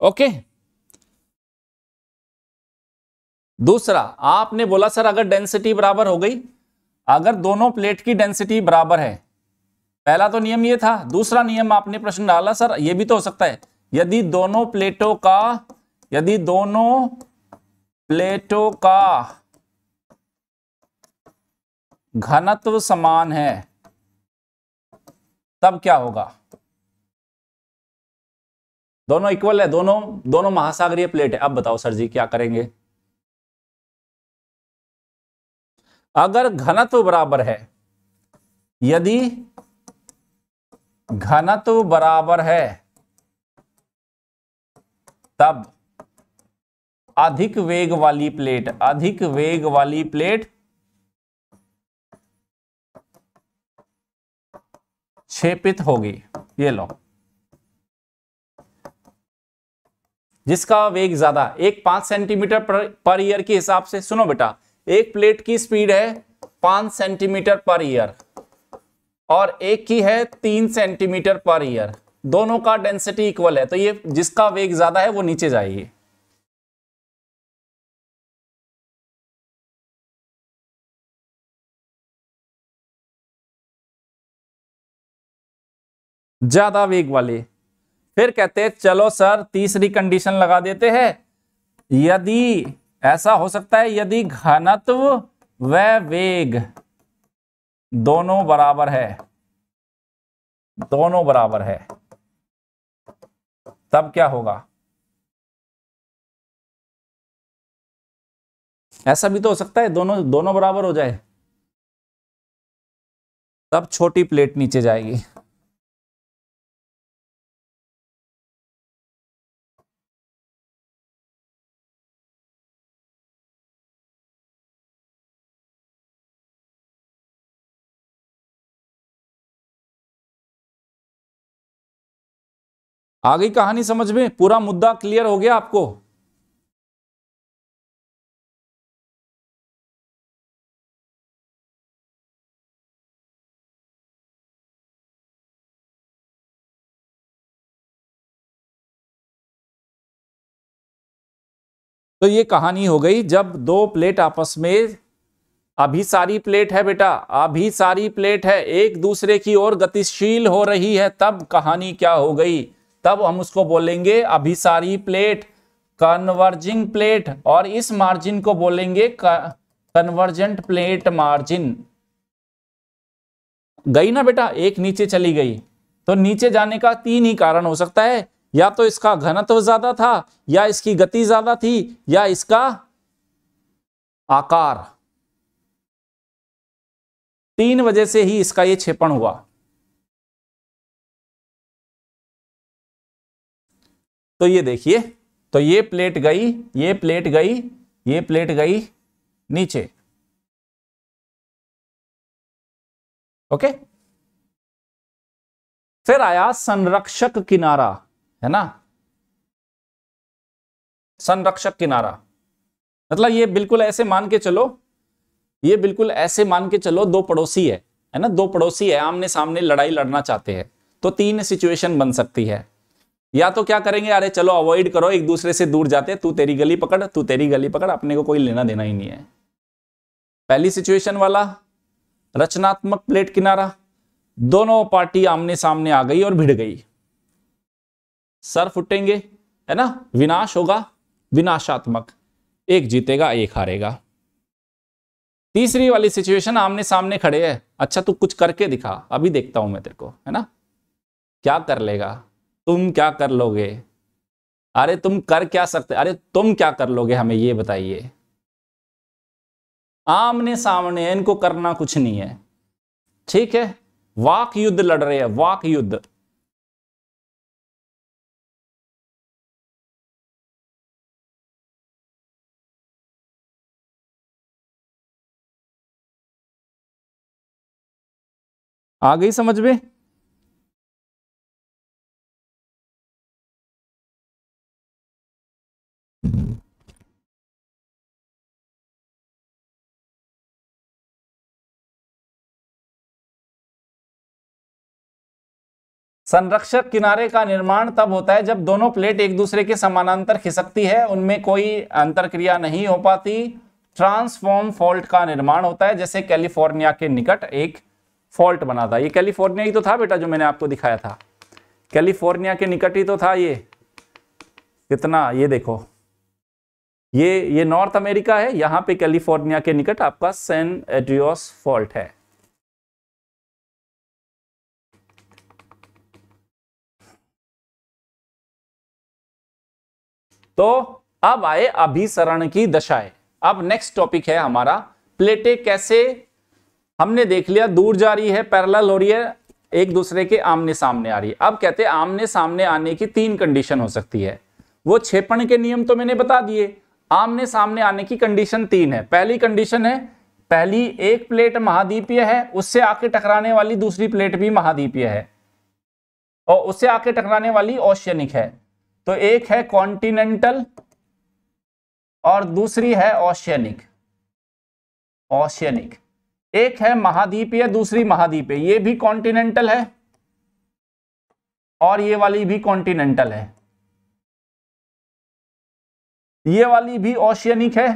ओके दूसरा आपने बोला सर अगर डेंसिटी बराबर हो गई अगर दोनों प्लेट की डेंसिटी बराबर है पहला तो नियम ये था दूसरा नियम आपने प्रश्न डाला सर ये भी तो हो सकता है यदि दोनों प्लेटों का यदि दोनों प्लेटों का घनत्व समान है तब क्या होगा दोनों इक्वल है दोनों दोनों महासागरीय प्लेट है अब बताओ सर जी क्या करेंगे अगर घनत्व बराबर है यदि घनत्व बराबर है तब अधिक वेग वाली प्लेट अधिक वेग वाली प्लेट छेपित होगी ये लो जिसका वेग ज्यादा एक पांच सेंटीमीटर पर, पर ईयर के हिसाब से सुनो बेटा एक प्लेट की स्पीड है पांच सेंटीमीटर पर ईयर और एक की है तीन सेंटीमीटर पर ईयर दोनों का डेंसिटी इक्वल है तो ये जिसका वेग ज्यादा है वो नीचे जाएगी ज्यादा वेग वाले फिर कहते चलो सर तीसरी कंडीशन लगा देते हैं यदि ऐसा हो सकता है यदि घनत्व व वेग दोनों बराबर है दोनों बराबर है तब क्या होगा ऐसा भी तो हो सकता है दोनों दोनों बराबर हो जाए तब छोटी प्लेट नीचे जाएगी आ गई कहानी समझ में पूरा मुद्दा क्लियर हो गया आपको तो ये कहानी हो गई जब दो प्लेट आपस में अभी सारी प्लेट है बेटा अभी सारी प्लेट है एक दूसरे की ओर गतिशील हो रही है तब कहानी क्या हो गई तब हम उसको बोलेंगे अभिसारी प्लेट कन्वर्जिंग प्लेट और इस मार्जिन को बोलेंगे कन्वर्जेंट प्लेट मार्जिन गई ना बेटा एक नीचे चली गई तो नीचे जाने का तीन ही कारण हो सकता है या तो इसका घनत्व ज्यादा था या इसकी गति ज्यादा थी या इसका आकार तीन वजह से ही इसका ये क्षेपण हुआ तो ये देखिए तो ये प्लेट गई ये प्लेट गई ये प्लेट गई नीचे ओके फिर आया संरक्षक किनारा है ना संरक्षक किनारा मतलब ये बिल्कुल ऐसे मान के चलो ये बिल्कुल ऐसे मान के चलो दो पड़ोसी है है ना दो पड़ोसी है आमने सामने लड़ाई लड़ना चाहते हैं तो तीन सिचुएशन बन सकती है या तो क्या करेंगे अरे चलो अवॉइड करो एक दूसरे से दूर जाते तू तेरी गली पकड़ तू तेरी गली पकड़ अपने को कोई लेना देना ही नहीं है पहली सिचुएशन वाला रचनात्मक प्लेट किनारा दोनों पार्टी आमने सामने आ गई और भिड़ गई सर फुटेंगे है ना विनाश होगा विनाशात्मक एक जीतेगा एक हारेगा तीसरी वाली सिचुएशन आमने सामने खड़े है अच्छा तू कुछ करके दिखा अभी देखता हूं मैं तेरे को है ना क्या कर लेगा तुम क्या कर लोगे अरे तुम कर क्या सकते अरे तुम क्या कर लोगे हमें ये बताइए आमने सामने इनको करना कुछ नहीं है ठीक है वाक युद्ध लड़ रहे हैं वाक युद्ध आ गई समझ में संरक्षक किनारे का निर्माण तब होता है जब दोनों प्लेट एक दूसरे के समानांतर खिसकती है उनमें कोई अंतर क्रिया नहीं हो पाती ट्रांसफॉर्म फॉल्ट का निर्माण होता है जैसे कैलिफोर्निया के निकट एक फॉल्ट बना था ये कैलिफोर्निया ही तो था बेटा जो मैंने आपको दिखाया था कैलिफोर्निया के निकट ही तो था ये कितना ये देखो ये ये नॉर्थ अमेरिका है यहाँ पे कैलिफोर्निया के निकट आपका सैन एड्रियोस फॉल्ट है तो अब आए अभिसरण की दशाएं अब नेक्स्ट टॉपिक है हमारा प्लेटें कैसे हमने देख लिया दूर जा रही है पैरेलल हो रही है एक दूसरे के आमने सामने आ रही है अब कहते हैं आमने सामने आने की तीन कंडीशन हो सकती है वो छेपण के नियम तो मैंने बता दिए आमने सामने आने की कंडीशन तीन है पहली कंडीशन है पहली एक प्लेट महाद्वीपीय है उससे आके टकराने वाली दूसरी प्लेट भी महाद्वीपीय है और उससे आके टकराने वाली औष्यनिक है तो एक है कॉन्टिनेंटल और दूसरी है ऑशियनिक ऑशियनिक एक है महाद्वीपीय दूसरी महाद्वीपीय ये भी कॉन्टिनेंटल है और ये वाली भी कॉन्टिनेंटल है ये वाली भी ऑशियनिक है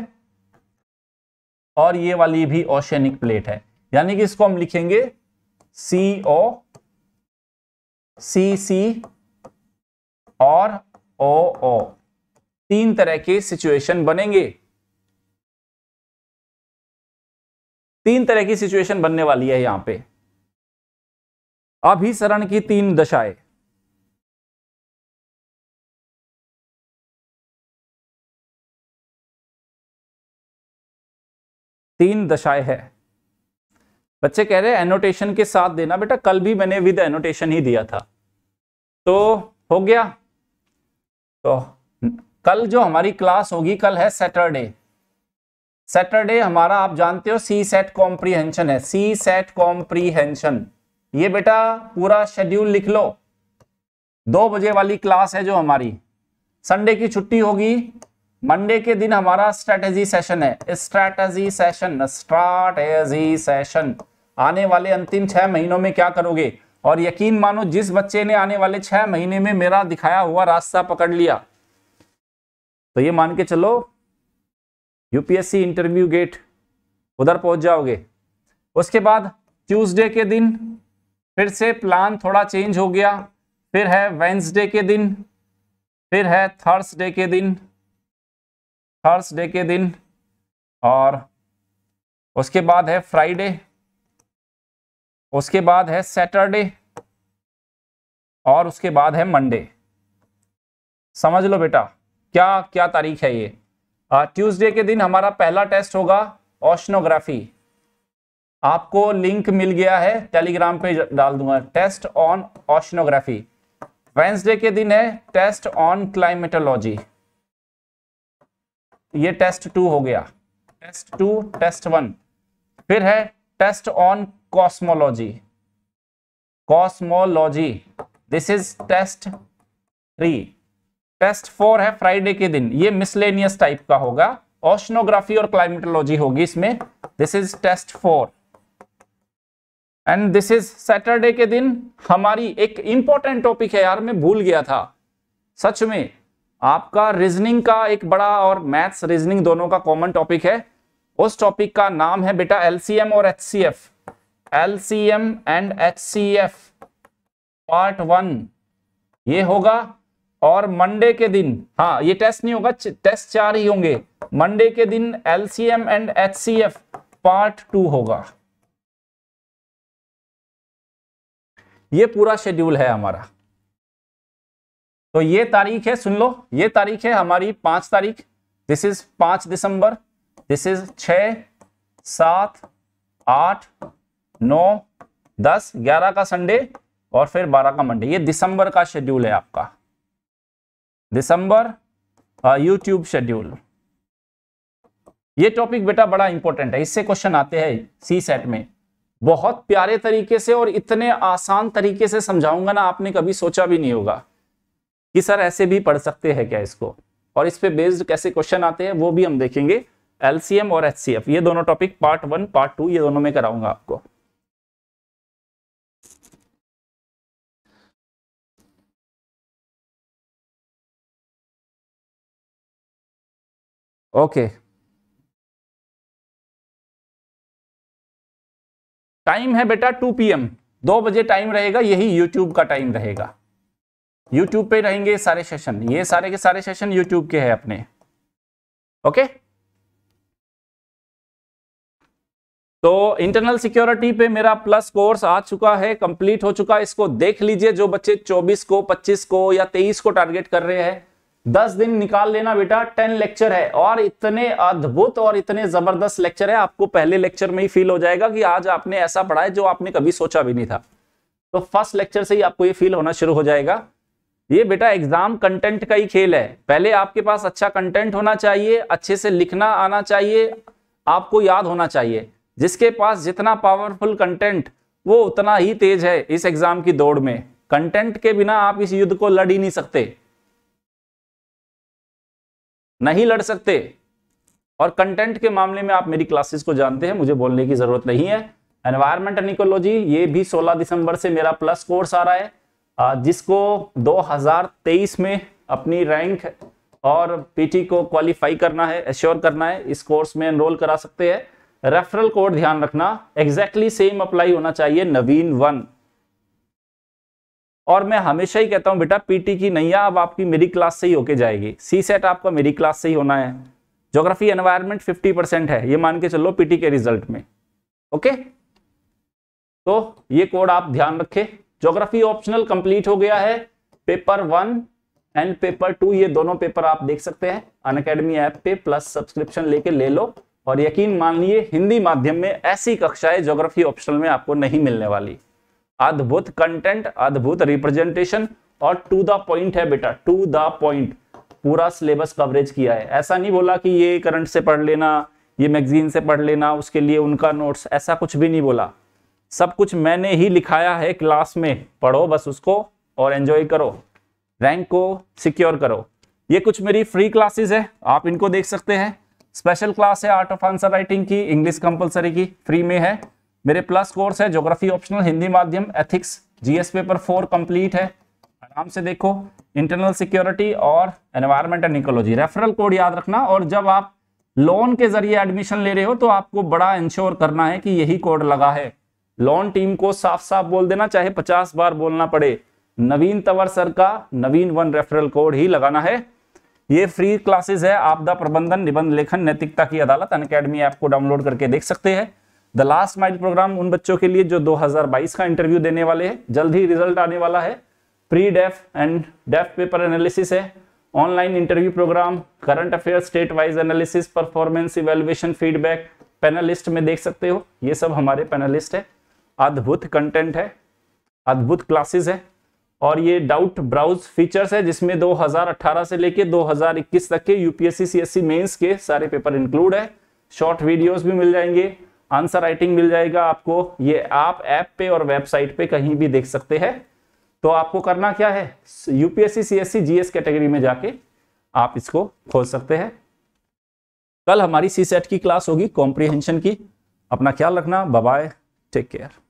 और ये वाली भी ऑशियनिक प्लेट है यानी कि इसको हम लिखेंगे सी ओ सी सी और ओ ओ तीन तरह के सिचुएशन बनेंगे तीन तरह की सिचुएशन बनने वाली है यहां पे अभिसरण की तीन दशाएं तीन दशाएं है बच्चे कह रहे हैं एनोटेशन के साथ देना बेटा कल भी मैंने विद एनोटेशन ही दिया था तो हो गया तो कल जो हमारी क्लास होगी कल है सैटरडे सैटरडे हमारा आप जानते हो सी सेट कॉम्प्रीहेंशन है सी सेट कॉम्प्रीहेंशन ये बेटा पूरा शेड्यूल लिख लो दो बजे वाली क्लास है जो हमारी संडे की छुट्टी होगी मंडे के दिन हमारा स्ट्रेटेजी सेशन है स्ट्रेटेजी सेशन स्ट्रेटेजी सेशन आने वाले अंतिम छह महीनों में क्या करोगे और यकीन मानो जिस बच्चे ने आने वाले छह महीने में मेरा दिखाया हुआ रास्ता पकड़ लिया तो ये मान के चलो यूपीएससी इंटरव्यू गेट उधर पहुंच जाओगे उसके बाद ट्यूसडे के दिन फिर से प्लान थोड़ा चेंज हो गया फिर है वेंसडे के दिन फिर है थर्सडे के दिन थर्सडे के दिन और उसके बाद है फ्राइडे उसके बाद है सैटरडे और उसके बाद है मंडे समझ लो बेटा क्या क्या तारीख है ये ट्यूसडे के दिन हमारा पहला टेस्ट होगा ऑशनोग्राफी आपको लिंक मिल गया है टेलीग्राम पे डाल दूंगा टेस्ट ऑन ऑशनोग्राफी वेंसडे के दिन है टेस्ट ऑन क्लाइमेटोलॉजी ये टेस्ट टू हो गया टेस्ट टू टेस्ट वन फिर है test on cosmology cosmology this is test three test four है फ्राइडे के दिन ये मिसलेनियस टाइप का होगा ऑशनोग्राफी और क्लाइमेटोलॉजी होगी इसमें this is test four and this is Saturday के दिन हमारी एक इंपॉर्टेंट टॉपिक है यार मैं भूल गया था सच में आपका रीजनिंग का एक बड़ा और मैथ्स रीजनिंग दोनों का कॉमन टॉपिक है उस टॉपिक का नाम है बेटा एलसीएम और HCF LCM and HCF part one ये होगा और मंडे के दिन हाँ ये टेस्ट नहीं होगा टेस्ट चार ही होंगे मंडे के दिन LCM and HCF part two होगा ये पूरा शेड्यूल है हमारा तो ये तारीख है सुन लो ये तारीख है हमारी पांच तारीख दिस इज पांच दिसंबर दिस इज छ सात आठ नौ दस ग्यारह का संडे और फिर बारह का मंडे ये दिसंबर का शेड्यूल है आपका दिसंबर यूट्यूब शेड्यूल ये टॉपिक बेटा बड़ा इंपॉर्टेंट है इससे क्वेश्चन आते हैं सी सेट में बहुत प्यारे तरीके से और इतने आसान तरीके से समझाऊंगा ना आपने कभी सोचा भी नहीं होगा कि सर ऐसे भी पढ़ सकते हैं क्या इसको और इस पे बेस्ड कैसे क्वेश्चन आते हैं वो भी हम देखेंगे एलसीएम और एचसीएफ ये दोनों topic part one part two ये दोनों में कराऊंगा आपको ओके टाइम है बेटा 2 पीएम दो बजे टाइम रहेगा यही यूट्यूब का टाइम रहेगा यूट्यूब पे रहेंगे सारे सेशन ये सारे के सारे सेशन यूट्यूब के हैं अपने ओके तो इंटरनल सिक्योरिटी पे मेरा प्लस कोर्स आ चुका है कंप्लीट हो चुका है इसको देख लीजिए जो बच्चे 24 को 25 को या 23 को टारगेट कर रहे हैं दस दिन निकाल लेना बेटा टेन लेक्चर है और इतने अद्भुत और इतने जबरदस्त लेक्चर है आपको पहले लेक्चर में ही फील हो जाएगा कि आज आपने ऐसा पढ़ा है जो आपने कभी सोचा भी नहीं था तो फर्स्ट लेक्चर से ही आपको ये फील होना शुरू हो जाएगा ये बेटा एग्जाम कंटेंट का ही खेल है पहले आपके पास अच्छा कंटेंट होना चाहिए अच्छे से लिखना आना चाहिए आपको याद होना चाहिए जिसके पास जितना पावरफुल कंटेंट वो उतना ही तेज है इस एग्जाम की दौड़ में कंटेंट के बिना आप इस युद्ध को लड़ ही नहीं सकते नहीं लड़ सकते और कंटेंट के मामले में आप मेरी क्लासेस को जानते हैं मुझे बोलने की जरूरत नहीं है एनवायरमेंट एंड इकोलॉजी ये भी 16 दिसंबर से मेरा प्लस कोर्स आ रहा है जिसको 2023 में अपनी रैंक और पीटी को क्वालिफाई करना है एश्योर करना है इस कोर्स में एनरोल करा सकते हैं रेफरल कोड ध्यान रखना एग्जैक्टली सेम अप्लाई होना चाहिए नवीन वन और मैं हमेशा ही कहता हूं बेटा पीटी की नैया अब आपकी मेरी क्लास से ही होके जाएगी सी सेट आपका मेरी क्लास से ही होना है ज्योग्राफी एनवायरमेंट 50 परसेंट है ये मान के चलो पीटी के रिजल्ट में ओके तो ये कोड आप ध्यान रखें ज्योग्राफी ऑप्शनल कंप्लीट हो गया है paper one and paper two ये दोनों पेपर आप देख सकते हैं अन अकेडमी ऐप पे प्लस सब्सक्रिप्शन लेके ले लो और यकीन मान लिए हिंदी माध्यम में ऐसी कक्षाएं ज्योग्राफी ऑप्शनल में आपको नहीं मिलने वाली अद्भुत कंटेंट अद्भुत रिप्रेजेंटेशन और टू द पॉइंट है बेटा टू द पॉइंट पूरा सिलेबस कवरेज किया है ऐसा नहीं बोला कि ये करंट से पढ़ लेना ये मैगजीन से पढ़ लेना उसके लिए उनका नोट्स ऐसा कुछ भी नहीं बोला सब कुछ मैंने ही लिखाया है क्लास में पढ़ो बस उसको और एंजॉय करो रैंक को सिक्योर करो ये कुछ मेरी फ्री क्लासेस है आप इनको देख सकते हैं स्पेशल क्लास है आर्ट ऑफ आंसर राइटिंग की इंग्लिश कंपलसरी की फ्री में है मेरे प्लस कोर्स है ज्योग्राफी ऑप्शनल हिंदी माध्यम ethics GS paper four complete है आराम से देखो इंटरनल सिक्योरिटी और environment and ecology referral code याद रखना और जब आप लोन के जरिए एडमिशन ले रहे हो तो आपको बड़ा इंश्योर करना है कि यही कोड लगा है लोन टीम को साफ साफ बोल देना चाहे पचास बार बोलना पड़े नवीन तवर सर का नवीन वन रेफरल कोड ही लगाना है ये फ्री क्लासेस है आपदा प्रबंधन निबंध लेखन नैतिकता की अदालत अन ऐप को डाउनलोड करके देख सकते हैं द लास्ट माइल प्रोग्राम उन बच्चों के लिए जो 2022 का इंटरव्यू देने वाले हैं जल्द ही रिजल्ट आने वाला है pre DAF and DAF paper analysis है online interview programme current affair state wise analysis performance evaluation feedback panelist में देख सकते हो ये सब हमारे पैनलिस्ट है अद्भुत कंटेंट है अद्भुत क्लासेस है और ये डाउट ब्राउज फीचर्स है जिसमें 2018 से लेके 2021 तक के यूपीएससी सीएससी मेंस के सारे पेपर इंक्लूड है शॉर्ट वीडियोस भी मिल जाएंगे आंसर राइटिंग मिल जाएगा आपको ये आप ऐप पे और वेबसाइट पे कहीं भी देख सकते हैं तो आपको करना क्या है यूपीएससी सीएससी जीएस कैटेगरी में जाके आप इसको खोल सकते हैं कल हमारी सी सेट की क्लास होगी कॉम्प्रिहेंशन की अपना ख्याल रखना बाय टेक केयर